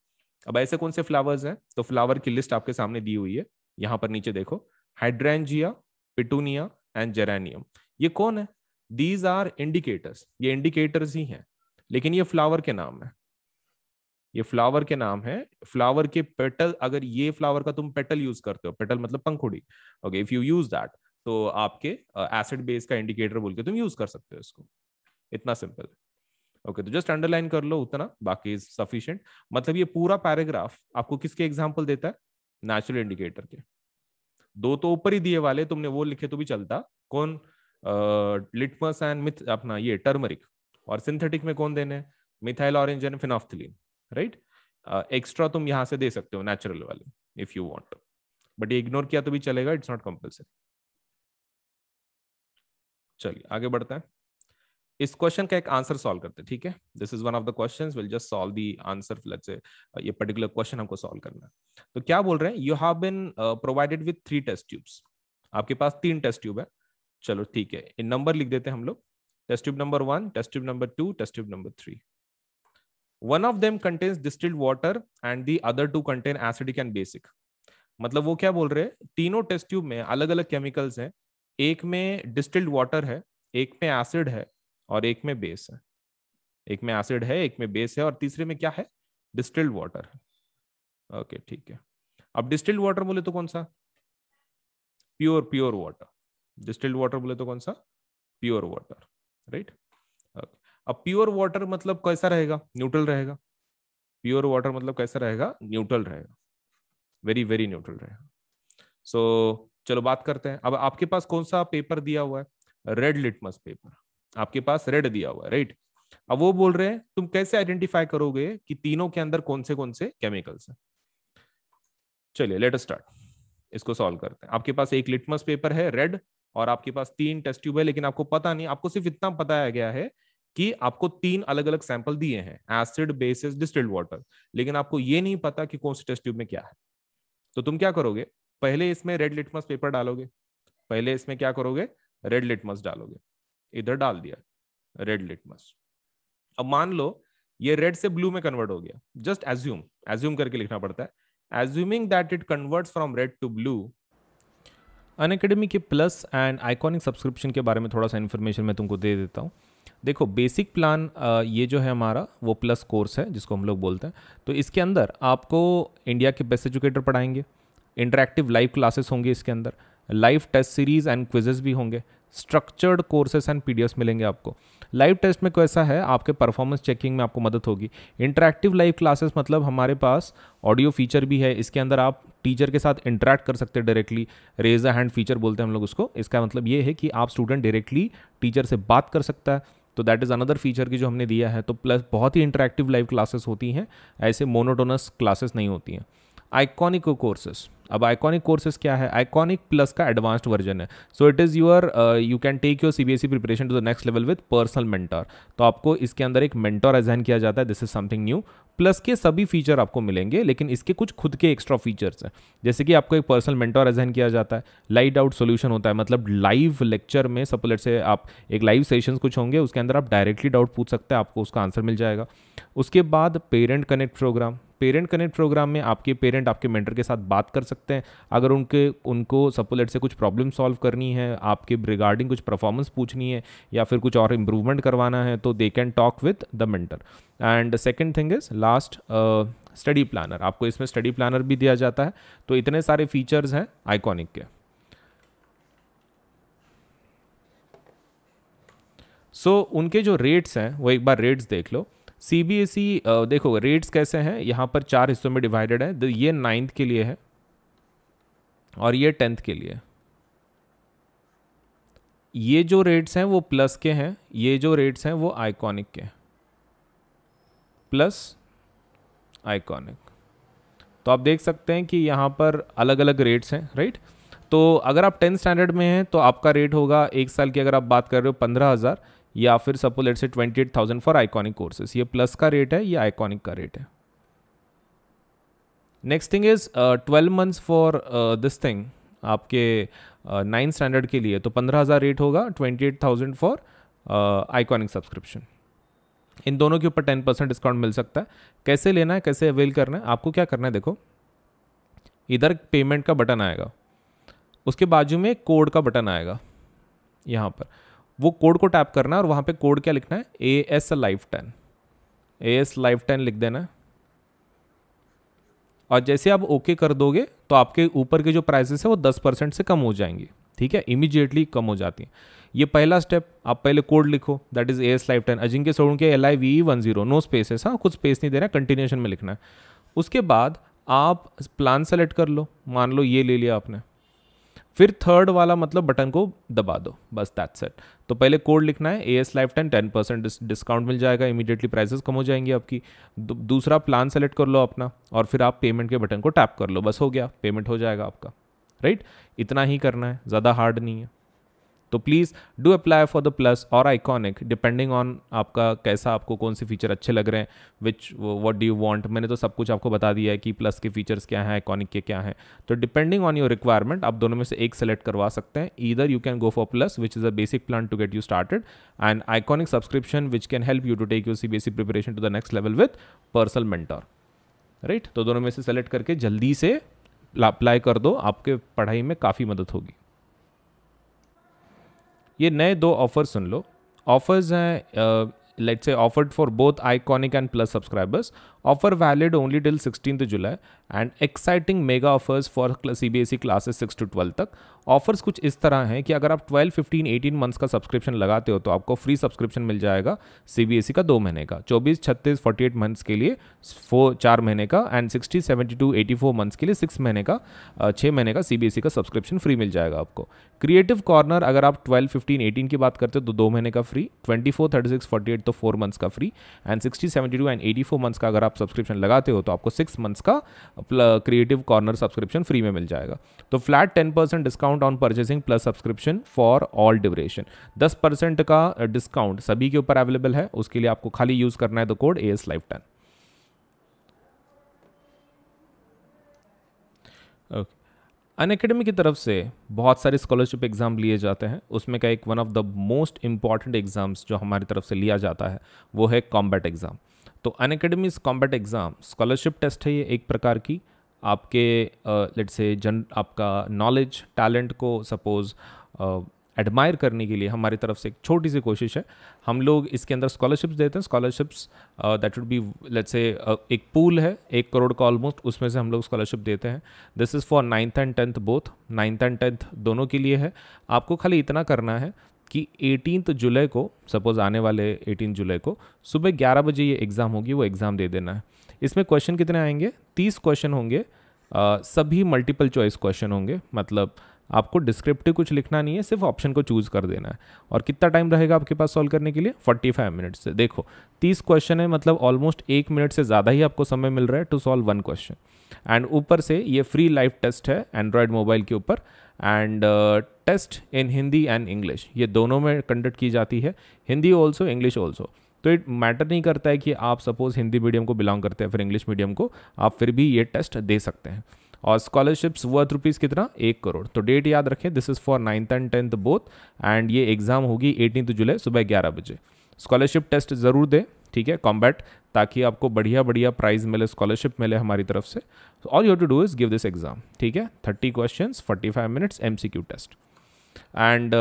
अब ऐसे कौन से फ्लावर्स हैं तो फ्लावर की लिस्ट आपके सामने दी हुई है यहाँ पर नीचे देखो हाइड्रेंजिया पिटूनिया एंड जेरेनियम ये कौन है दीज आर इंडिकेटर्स ये इंडिकेटर्स ही हैं लेकिन ये फ्लावर के नाम है ये फ्लावर के नाम है फ्लावर के पेटल अगर ये फ्लावर का तुम पेटल यूज करते हो पेटल मतलब पंखुड़ी okay if you use that तो आपके एसिड बेस का इंडिकेटर बोल के तुम यूज कर सकते हो इसको इतना सिंपल है ओके तो जस्ट अंडरलाइन कर लो उतना बाकी इज सफिशियंट मतलब ये पूरा पैराग्राफ आपको किसके एग्जाम्पल देता है नेचुरल इंडिकेटर के दो तो ऊपर ही दिए वाले तुमने वो लिखे तो भी चलता कौन लिटमस एंड मिथ अपना ये टर्मरिक और सिंथेटिक में कौन देने methyl orange and phenolphthalein right extra तुम यहां से दे सकते हो नेचुरल वाले इफ यू वॉन्ट बट ये इग्नोर किया तो भी चलेगा इट्स नॉट कंपल्सरी चलिए आगे बढ़ते हैं इस क्वेश्चन का एक आंसर सॉल्व करते हैं ठीक है this is one of the question will just solve the answer let's say ये पर्टिकुलर क्वेश्चन हमको सॉल्व करना है तो क्या बोल रहे हैं you have been provided with three test tubes आपके पास तीन टेस्ट ट्यूब है चलो ठीक है नंबर लिख देते हैं हम लोग test tube number one test tube number two test tube number three one of them contains distilled water and the other two contain acidic and basic मतलब वो क्या बोल रहे हैं तीनों टेस्ट ट्यूब में अलग अलग केमिकल्स हैं एक में डिस्टिल्ड वाटर है एक में एसिड है और एक में बेस है एक में एसिड है एक में बेस है और तीसरे में क्या है डिस्टिल्ड वाटर है ओके ठीक है अब डिस्टिल्ड वाटर बोले तो कौन सा pure pure water distilled water बोले तो कौन सा प्योर वाटर राइट अब प्योर वाटर मतलब कैसा रहेगा न्यूट्रल रहेगा प्योर वाटर मतलब कैसा रहेगा न्यूट्रल रहेगा वेरी वेरी न्यूट्रल रहेगा सो so, चलो बात करते हैं अब आपके पास कौन सा पेपर दिया हुआ है रेड लिटमस पेपर आपके पास रेड दिया हुआ है राइट अब वो बोल रहे हैं तुम कैसे आइडेंटिफाई करोगे कि तीनों के अंदर कौन से कौन से केमिकल्स हैं चलिए लेट स्टार्ट इसको सॉल्व करते हैं आपके पास एक लिटमस पेपर है रेड और आपके पास तीन टेस्ट ट्यूब है लेकिन आपको पता नहीं आपको सिर्फ इतना बताया गया है कि आपको तीन अलग अलग सैंपल दिए हैं एसिड बेसिस डिस्टिल्ड वाटर लेकिन आपको ये नहीं पता कि कौन से टेस्ट ट्यूब में क्या है तो तुम क्या करोगे पहले इसमें रेड लिटमस पेपर डालोगे पहले इसमें क्या करोगे रेड लिटमस डालोगे इधर डाल दिया रेड लिटमस अब मान लो ये रेड से ब्लू में कन्वर्ट हो गया जस्ट एज्यूम एज्यूम करके लिखना पड़ता है assuming that it converts from red to blue अन के प्लस एंड आइकॉनिक सब्सक्रिप्शन के बारे में थोड़ा सा इन्फॉर्मेशन मैं तुमको दे देता हूँ देखो बेसिक प्लान ये जो है हमारा वो प्लस कोर्स है जिसको हम लोग बोलते हैं तो इसके अंदर आपको इंडिया के बेस्ट एजुकेटर पढ़ाएंगे इंटरेक्टिव लाइव क्लासेस होंगे इसके अंदर live test series and quizzes भी होंगे स्ट्रक्चर्ड कोर्सेस एंड पी मिलेंगे आपको लाइव टेस्ट में कैसा है आपके परफॉर्मेंस चेकिंग में आपको मदद होगी इंटरेक्टिव लाइव क्लासेस मतलब हमारे पास ऑडियो फीचर भी है इसके अंदर आप टीचर के साथ इंटरेक्ट कर सकते हैं directly raise a hand feature बोलते हैं हम लोग उसको इसका मतलब ये है कि आप स्टूडेंट डायरेक्टली टीचर से बात कर सकता है तो दैट इज़ अनदर फीचर की जो हमने दिया है तो प्लस बहुत ही इंटरेक्टिव लाइव क्लासेस होती हैं ऐसे मोनोटोनस क्लासेस नहीं होती हैं आइकॉनिक कोर्सेस अब आइकॉनिक कोर्सेस क्या है आइकॉनिक प्लस का एडवांस्ड वर्जन है so it is your you can take your C B S E preparation to the next level with personal mentor तो आपको इसके अंदर एक मेंटर अजाइन किया जाता है this is something new plus के सभी फीचर आपको मिलेंगे लेकिन इसके कुछ खुद के एक्स्ट्रा फीचर्स हैं जैसे कि आपको एक पर्सनल मेंटोर अजाइन किया जाता है लाइट आउट सोल्यूशन होता है मतलब लाइव लेक्चर में सपोलेट से आप एक लाइव सेशन कुछ होंगे उसके अंदर आप डायरेक्टली डाउट पूछ सकते हैं आपको उसका आंसर मिल जाएगा उसके बाद parent connect programme parent connect programme में आपके पेरेंट आपके मेंटर के साथ बात कर सकते हैं अगर उनके उनको सपोलेट से कुछ प्रॉब्लम सॉल्व करनी है आपके रिगार्डिंग कुछ परफॉर्मेंस पूछनी है या फिर कुछ और इम्प्रूवमेंट करवाना है तो they can talk with the mentor and second thing is last study planner आपको इसमें स्टडी प्लानर भी दिया जाता है तो इतने सारे फीचर्स हैं आइकॉनिक के सो so, उनके जो रेट्स हैं वो एक बार रेट्स देख लो सी बी एस ई देखो रेट्स कैसे हैं यहाँ पर चार हिस्सों में डिवाइडेड है ये नाइन्थ के लिए है और ये टेंथ के लिए ये जो रेट्स हैं वो प्लस के हैं ये जो रेट्स हैं वो आइकॉनिक के प्लस आइकॉनिक तो आप देख सकते हैं कि यहाँ पर अलग अलग रेट्स हैं राइट तो अगर आप टेंथ स्टैंडर्ड में हैं तो आपका रेट होगा एक साल की अगर आप बात कर रहे हो पंद्रह हज़ार या फिर suppose late say twenty eight thousand for iconic courses ये प्लस का रेट है ये आइकॉनिक का रेट है next thing is twelve months for this thing आपके नाइन्थ uh, स्टैंडर्ड के लिए तो पंद्रह हज़ार रेट होगा twenty eight thousand for iconic subscription इन दोनों के ऊपर टेन परसेंट डिस्काउंट मिल सकता है कैसे लेना है कैसे अवेल करना है आपको क्या करना है देखो इधर पेमेंट का बटन आएगा उसके बाजू में कोड का बटन आएगा यहाँ पर वो कोड को टैप करना है और वहाँ पे कोड क्या लिखना है A S life ten A S life ten लिख देना और जैसे आप ओके कर दोगे तो आपके ऊपर के जो प्राइसेस है वो दस परसेंट से कम हो जाएंगे ठीक है इमीजिएटली कम हो जाती है ये पहला स्टेप आप पहले कोड लिखो that is A S life ten Ajinkya सोड़ के L I V one zero no spaces हाँ कुछ स्पेस नहीं देना कंटिन्यूशन में लिखना है उसके बाद आप प्लान सेलेक्ट कर लो मान लो ये ले लिया आपने फिर थर्ड वाला मतलब बटन को दबा दो बस दैट सेट तो पहले कोड लिखना है A S lifetime ten percent discount मिल जाएगा इमीडिएटली प्राइसेस कम हो जाएंगी आपकी दूसरा प्लान सेलेक्ट कर लो अपना और फिर आप पेमेंट के बटन को टैप कर लो बस हो गया पेमेंट हो जाएगा आपका राइट इतना ही करना है ज़्यादा हार्ड नहीं है तो please do apply for the plus और आइकॉनिक डिपेंडिंग ऑन आपका कैसा आपको कौन से फीचर अच्छे लग रहे हैं which what do you want मैंने तो सब कुछ आपको बता दिया है कि प्लस के फीचर्स क्या हैं आइकॉनिक के क्या हैं तो डिपेंडिंग ऑन योर रिक्वायरमेंट आप दोनों में से एक सेलेक्ट करवा सकते हैं either you can go for plus which is a basic plan to get you started and iconic subscription which can help you to take you see basic preparation to the next level with personal mentor right तो दोनों में से सेलेक्ट करके जल्दी से अप्लाई कर दो आपके पढ़ाई में काफ़ी मदद होगी ये नए दो ऑफर सुन लो ऑफर्स हैं let's say offered for both iconic and plus subscribers offer valid only till sixteen July and exciting mega offers for C B S E classes six to twelve तक ऑफर्स कुछ इस तरह हैं कि अगर आप ट्वेल्व फिफ्टीन एटीन मंथ्स का सब्सक्रिप्शन लगाते हो तो आपको फ्री सब्सक्रिप्शन मिल जाएगा सी बी एस ई का दो महीने का चौबीस छत्तीस फोर्टी एट मंथ्स के लिए फोर चार महीने का and sixty seventy two eighty four months के लिए सिक्स महीने का छः महीने का सी बी एस ई का सब्सक्रिप्शन फ्री मिल जाएगा आपको क्रिएटिव कॉर्नर अगर आप ट्वेल्व फिफ्टीन एटीन की बात करते हो तो दो महीने का free twenty four thirty six forty eight तो फोर मंथ्स का free and sixty seventy two and eighty four months का अगर आप आप सब्सक्रिप्शन लगाते हो तो आपको सिक्स मंथ्स का क्रिएटिव कॉर्नर सब्सक्रिप्शन फ्री में मिल जाएगा तो flat ten percent discount on purchasing plus subscription for all duration दस परसेंट का डिस्काउंट सभी के ऊपर अवेलेबल है उसके लिए आपको खाली यूज़ करना है the code A S life ten okay Unacademy की तरफ से बहुत सारे स्कॉलरशिप एग्ज़ाम लिए जाते हैं उसमें का एक one of the most important exams जो हमारी तरफ से लिया जाता है वो है कॉम्बैट एग्ज़ाम तो Unacademy's combat exam scholarship test है ये एक प्रकार की आपके लेट से जन आपका नॉलेज टैलेंट को सपोज़ एडमायर करने के लिए हमारी तरफ से एक छोटी सी कोशिश है हम लोग इसके अंदर स्कॉलरशिप्स देते हैं scholarships that would be let's say एक पूल है एक करोड़ का ऑलमोस्ट उसमें से हम लोग स्कॉलरशिप देते हैं this is for ninth and tenth both ninth and tenth दोनों के लिए है आपको खाली इतना करना है कि 18 जुलाई को सपोज़ आने वाले 18 जुलाई को सुबह 11 बजे ये एग्ज़ाम होगी वो एग्ज़ाम दे देना है इसमें क्वेश्चन कितने आएंगे 30 क्वेश्चन होंगे आ, सभी मल्टीपल चॉइस क्वेश्चन होंगे मतलब आपको डिस्क्रिप्टिव कुछ लिखना नहीं है सिर्फ ऑप्शन को चूज़ कर देना है और कितना टाइम रहेगा आपके पास सॉल्व करने के लिए 45 मिनट्स देखो 30 क्वेश्चन है मतलब ऑलमोस्ट एक मिनट से ज़्यादा ही आपको समय मिल रहा है to solve one question and ऊपर से ये फ्री लाइव टेस्ट है एंड्रॉयड मोबाइल के ऊपर and test in Hindi and English ये दोनों में कंडक्ट की जाती है हिंदी ऑल्सो इंग्लिश ऑल्सो तो इट मैटर नहीं करता है कि आप सपोज़ हिंदी मीडियम को बिलोंग करते हैं फिर इंग्लिश मीडियम को आप फिर भी ये टेस्ट दे सकते हैं और स्कॉलरशिप्स वर्थ रुपीज़ कितना एक करोड़ तो डेट याद रखें this is for ninth and tenth both and ये एग्ज़ाम होगी एटीन जुलाई सुबह ग्यारह बजे स्कॉलरशिप टेस्ट ज़रूर दें ठीक है कॉम्बैट ताकि आपको बढ़िया बढ़िया प्राइज मिले स्कॉलरशिप मिले हमारी तरफ से all you to do is give this exam ठीक है thirty question forty five minutes M C Q test and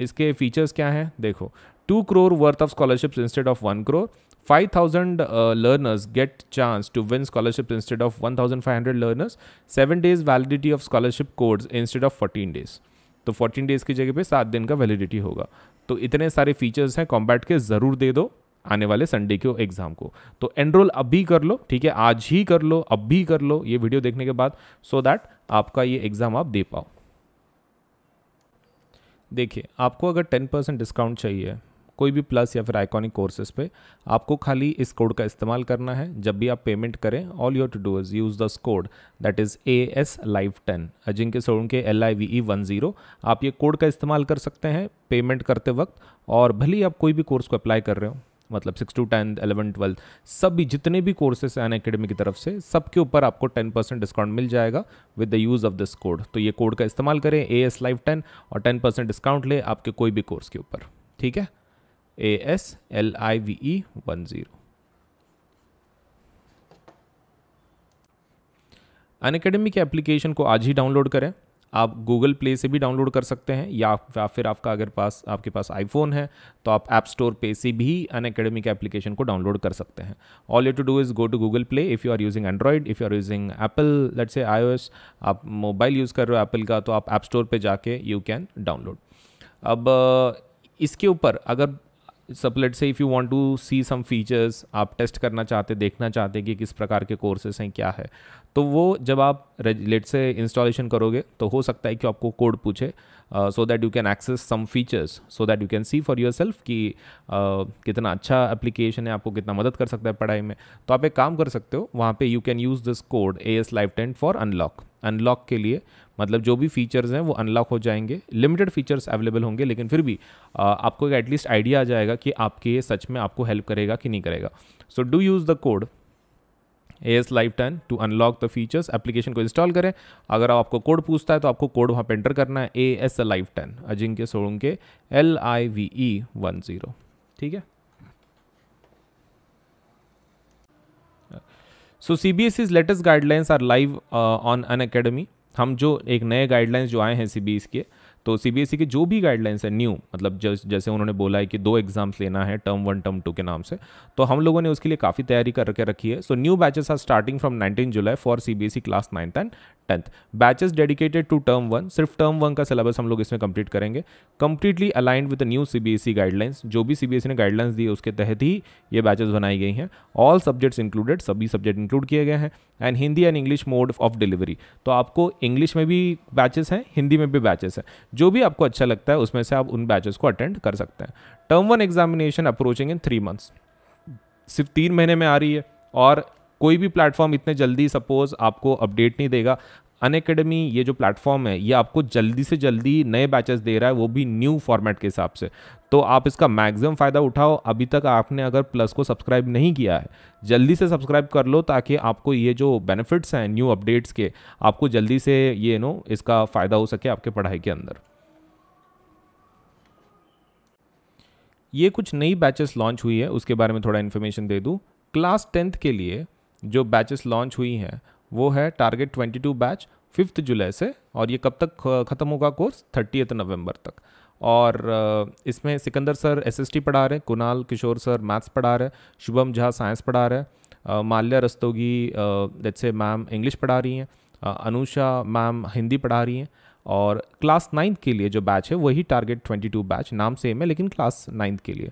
इसके फीचर्स क्या हैं देखो two crore worth of scholarships instead of one crore get chance to win scholarship instead of one thousand five hundred learners seven days validity of scholarship course instead of fourteen days तो फोर्टीन डेज की जगह पे सात दिन का वैलिडिटी होगा तो इतने सारे फीचर्स हैं कॉम्बैट के ज़रूर दे दो आने वाले संडे के एग्ज़ाम को तो एनरोल अब भी कर लो ठीक है आज ही कर लो अब भी कर लो ये वीडियो देखने के बाद सो so दैट आपका ये एग्ज़ाम आप दे पाओ देखिए आपको अगर टेन परसेंट डिस्काउंट चाहिए कोई भी प्लस या फिर आइकॉनिक कोर्सेज पे आपको खाली इस कोड का इस्तेमाल करना है जब भी आप पेमेंट करें all you to do is use this code that is A S live ten Ajinkya K L I V E one zero आप ये कोड का इस्तेमाल कर सकते हैं पेमेंट करते वक्त और भले ही आप कोई भी कोर्स को अप्लाई कर रहे हो मतलब six to tenth eleven twelfth सब भी जितने भी कोर्सेस हैं अकेडमी की तरफ से सबके ऊपर आपको टेन परसेंट डिस्काउंट मिल जाएगा with the use of this code तो ये कोड का इस्तेमाल करें ए एस लाइव टेन और टेन परसेंट डिस्काउंट ले आपके कोई भी कोर्स के ऊपर ठीक है A S L I V E one zero अन के एप्लीकेशन को आज ही डाउनलोड करें आप गूगल प्ले से भी डाउनलोड कर सकते हैं या फिर आपका अगर पास आपके पास आईफोन है तो आप ऐप स्टोर पे से भी अन अकेडमी के एप्लीकेशन को डाउनलोड कर सकते हैं all you to do is go to Google Play if you are using Android if you are using Apple let's say I आप मोबाइल यूज़ कर रहे हो एप्पल का तो आप ऐप स्टोर पर जाके यू कैन डाउनलोड अब इसके ऊपर अगर सपलेट से if you want to see some features आप टेस्ट करना चाहते देखना चाहते कि किस प्रकार के कोर्सेस हैं क्या है तो वो जब आप लेट से इंस्टॉलेशन करोगे तो हो सकता है कि आपको कोड पूछे so that you can access some features so that you can see for yourself कि uh, कितना अच्छा एप्लीकेशन है आपको कितना मदद कर सकता है पढ़ाई में तो आप एक काम कर सकते हो वहाँ पे you can use this code A S life ten for unlock unlock के लिए मतलब जो भी फीचर्स हैं वो अनलॉक हो जाएंगे लिमिटेड फीचर्स अवेलेबल होंगे लेकिन फिर भी आपको एक एटलीस्ट आइडिया आ जाएगा कि आपके ये सच में आपको हेल्प करेगा कि नहीं करेगा so do use the code A S life ten to unlock the features application को इंस्टॉल करें अगर आपको कोड पूछता है तो आपको कोड वहाँ पर एंटर करना है A S life ten Ajinkya K L I V E one zero ठीक है so C B S C's latest guidelines are live on Unacademy हम जो एक नए गाइडलाइंस जो आए हैं सी बी के तो सी e के जो भी गाइडलाइंस है न्यू मतलब जैसे उन्होंने बोला है कि दो एग्जाम्स लेना है टर्म वन टर्म टू के नाम से तो हम लोगों ने उसके लिए काफ़ी तैयारी करके रखी है so new batches are starting from 19 July for C B class ninth and tenth batches dedicated to term one सिर्फ टर्म वन का सिलेबस हम लोग इसमें कंप्लीट करेंगे completely aligned with new CBSE guidelines जो भी सीबीएसई e ने गाइडलाइंस दी उसके तहत ही ये बैचेस बनाई गई हैं ऑल सब्जेक्ट्स इंक्लूडेड सभी सब्जेक्ट इंक्लूड किए गए हैं and Hindi and English mode of delivery तो आपको इंग्लिश में भी बैचेस हैं हिंदी में भी बैचेस हैं जो भी आपको अच्छा लगता है उसमें से आप उन बैचेस को अटेंड कर सकते हैं term one examination approaching in three months सिर्फ तीन महीने में आ रही है और कोई भी प्लेटफॉर्म इतने जल्दी सपोज आपको अपडेट नहीं देगा अन अकेडमी ये जो प्लेटफॉर्म है ये आपको जल्दी से जल्दी नए बैचेस दे रहा है वो भी न्यू फॉर्मेट के हिसाब से तो आप इसका मैक्सिमम फ़ायदा उठाओ अभी तक आपने अगर प्लस को सब्सक्राइब नहीं किया है जल्दी से सब्सक्राइब कर लो ताकि आपको ये जो बेनिफिट्स हैं न्यू अपडेट्स के आपको जल्दी से ये नो इसका फ़ायदा हो सके आपके पढ़ाई के अंदर ये कुछ नई बैचेस लॉन्च हुई है उसके बारे में थोड़ा इन्फॉर्मेशन दे दूँ क्लास टेंथ के लिए जो बैचेस लॉन्च हुई हैं वो है टारगेट 22 बैच फिफ्थ जुलाई से और ये कब तक ख़त्म होगा कोर्स थर्टीथ नवंबर तक और इसमें सिकंदर सर एसएसटी पढ़ा रहे हैं कुणाल किशोर सर मैथ्स पढ़ा रहे हैं शुभम झा साइंस पढ़ा रहे हैं माल्या रस्तोगी जैसे मैम इंग्लिश पढ़ा रही हैं अनुषा मैम हिंदी पढ़ा रही हैं और क्लास नाइन्थ के लिए जो बैच है वही टारगेट ट्वेंटी टू बैच नाम सेम है लेकिन क्लास नाइन्थ के लिए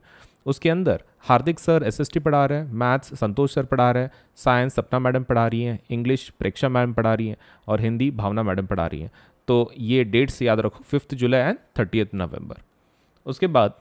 उसके अंदर हार्दिक सर एसएसटी पढ़ा रहे हैं मैथ्स संतोष सर पढ़ा रहे हैं साइंस सपना मैडम पढ़ा रही हैं इंग्लिश प्रेक्षा मैडम पढ़ा रही हैं और हिंदी भावना मैडम पढ़ा रही हैं तो ये डेट्स याद रखो fifth July and thirtieth November उसके बाद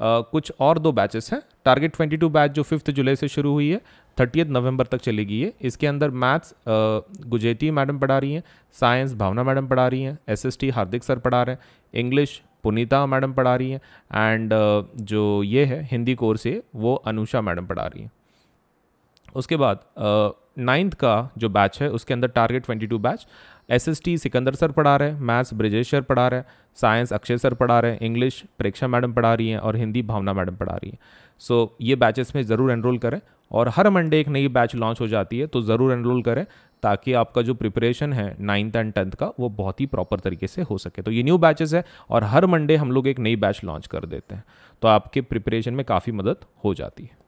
आ, कुछ और दो बैचेस हैं टारगेट टू बैच जो फिफ्थ जुलाई से शुरू हुई है थर्टीथ नवंबर तक चली गई है इसके अंदर मैथ्स गुजेती मैडम पढ़ा रही हैं साइंस भावना मैडम पढ़ा रही हैं एसएसटी हार्दिक सर पढ़ा रहे हैं इंग्लिश पुनीता मैडम पढ़ा रही हैं एंड uh, जो ये है हिंदी कोर्स है वो अनुषा मैडम पढ़ा रही हैं उसके बाद नाइन्थ uh, का जो बैच है उसके अंदर target twenty two batch S S T Sikandar sir पढ़ा रहे हैं मैथ्स ब्रजेश सर पढ़ा रहे हैं साइंस अक्षय सर पढ़ा रहे हैं इंग्लिश परीक्षा मैडम पढ़ा रही हैं और हिंदी भावना मैडम पढ़ा रही हैं सो so, ये बैचेस में ज़रूर एनरोल करें और हर मंडे एक नई बैच लॉन्च हो जाती है तो ज़रूर एनरोल करें ताकि आपका जो प्रिपरेशन है नाइन्थ एंड टेंथ का वो बहुत ही प्रॉपर तरीके से हो सके तो ये न्यू बैचेस है और हर मंडे हम लोग एक नई बैच लॉन्च कर देते हैं तो आपके प्रिपरेशन में काफ़ी मदद हो जाती है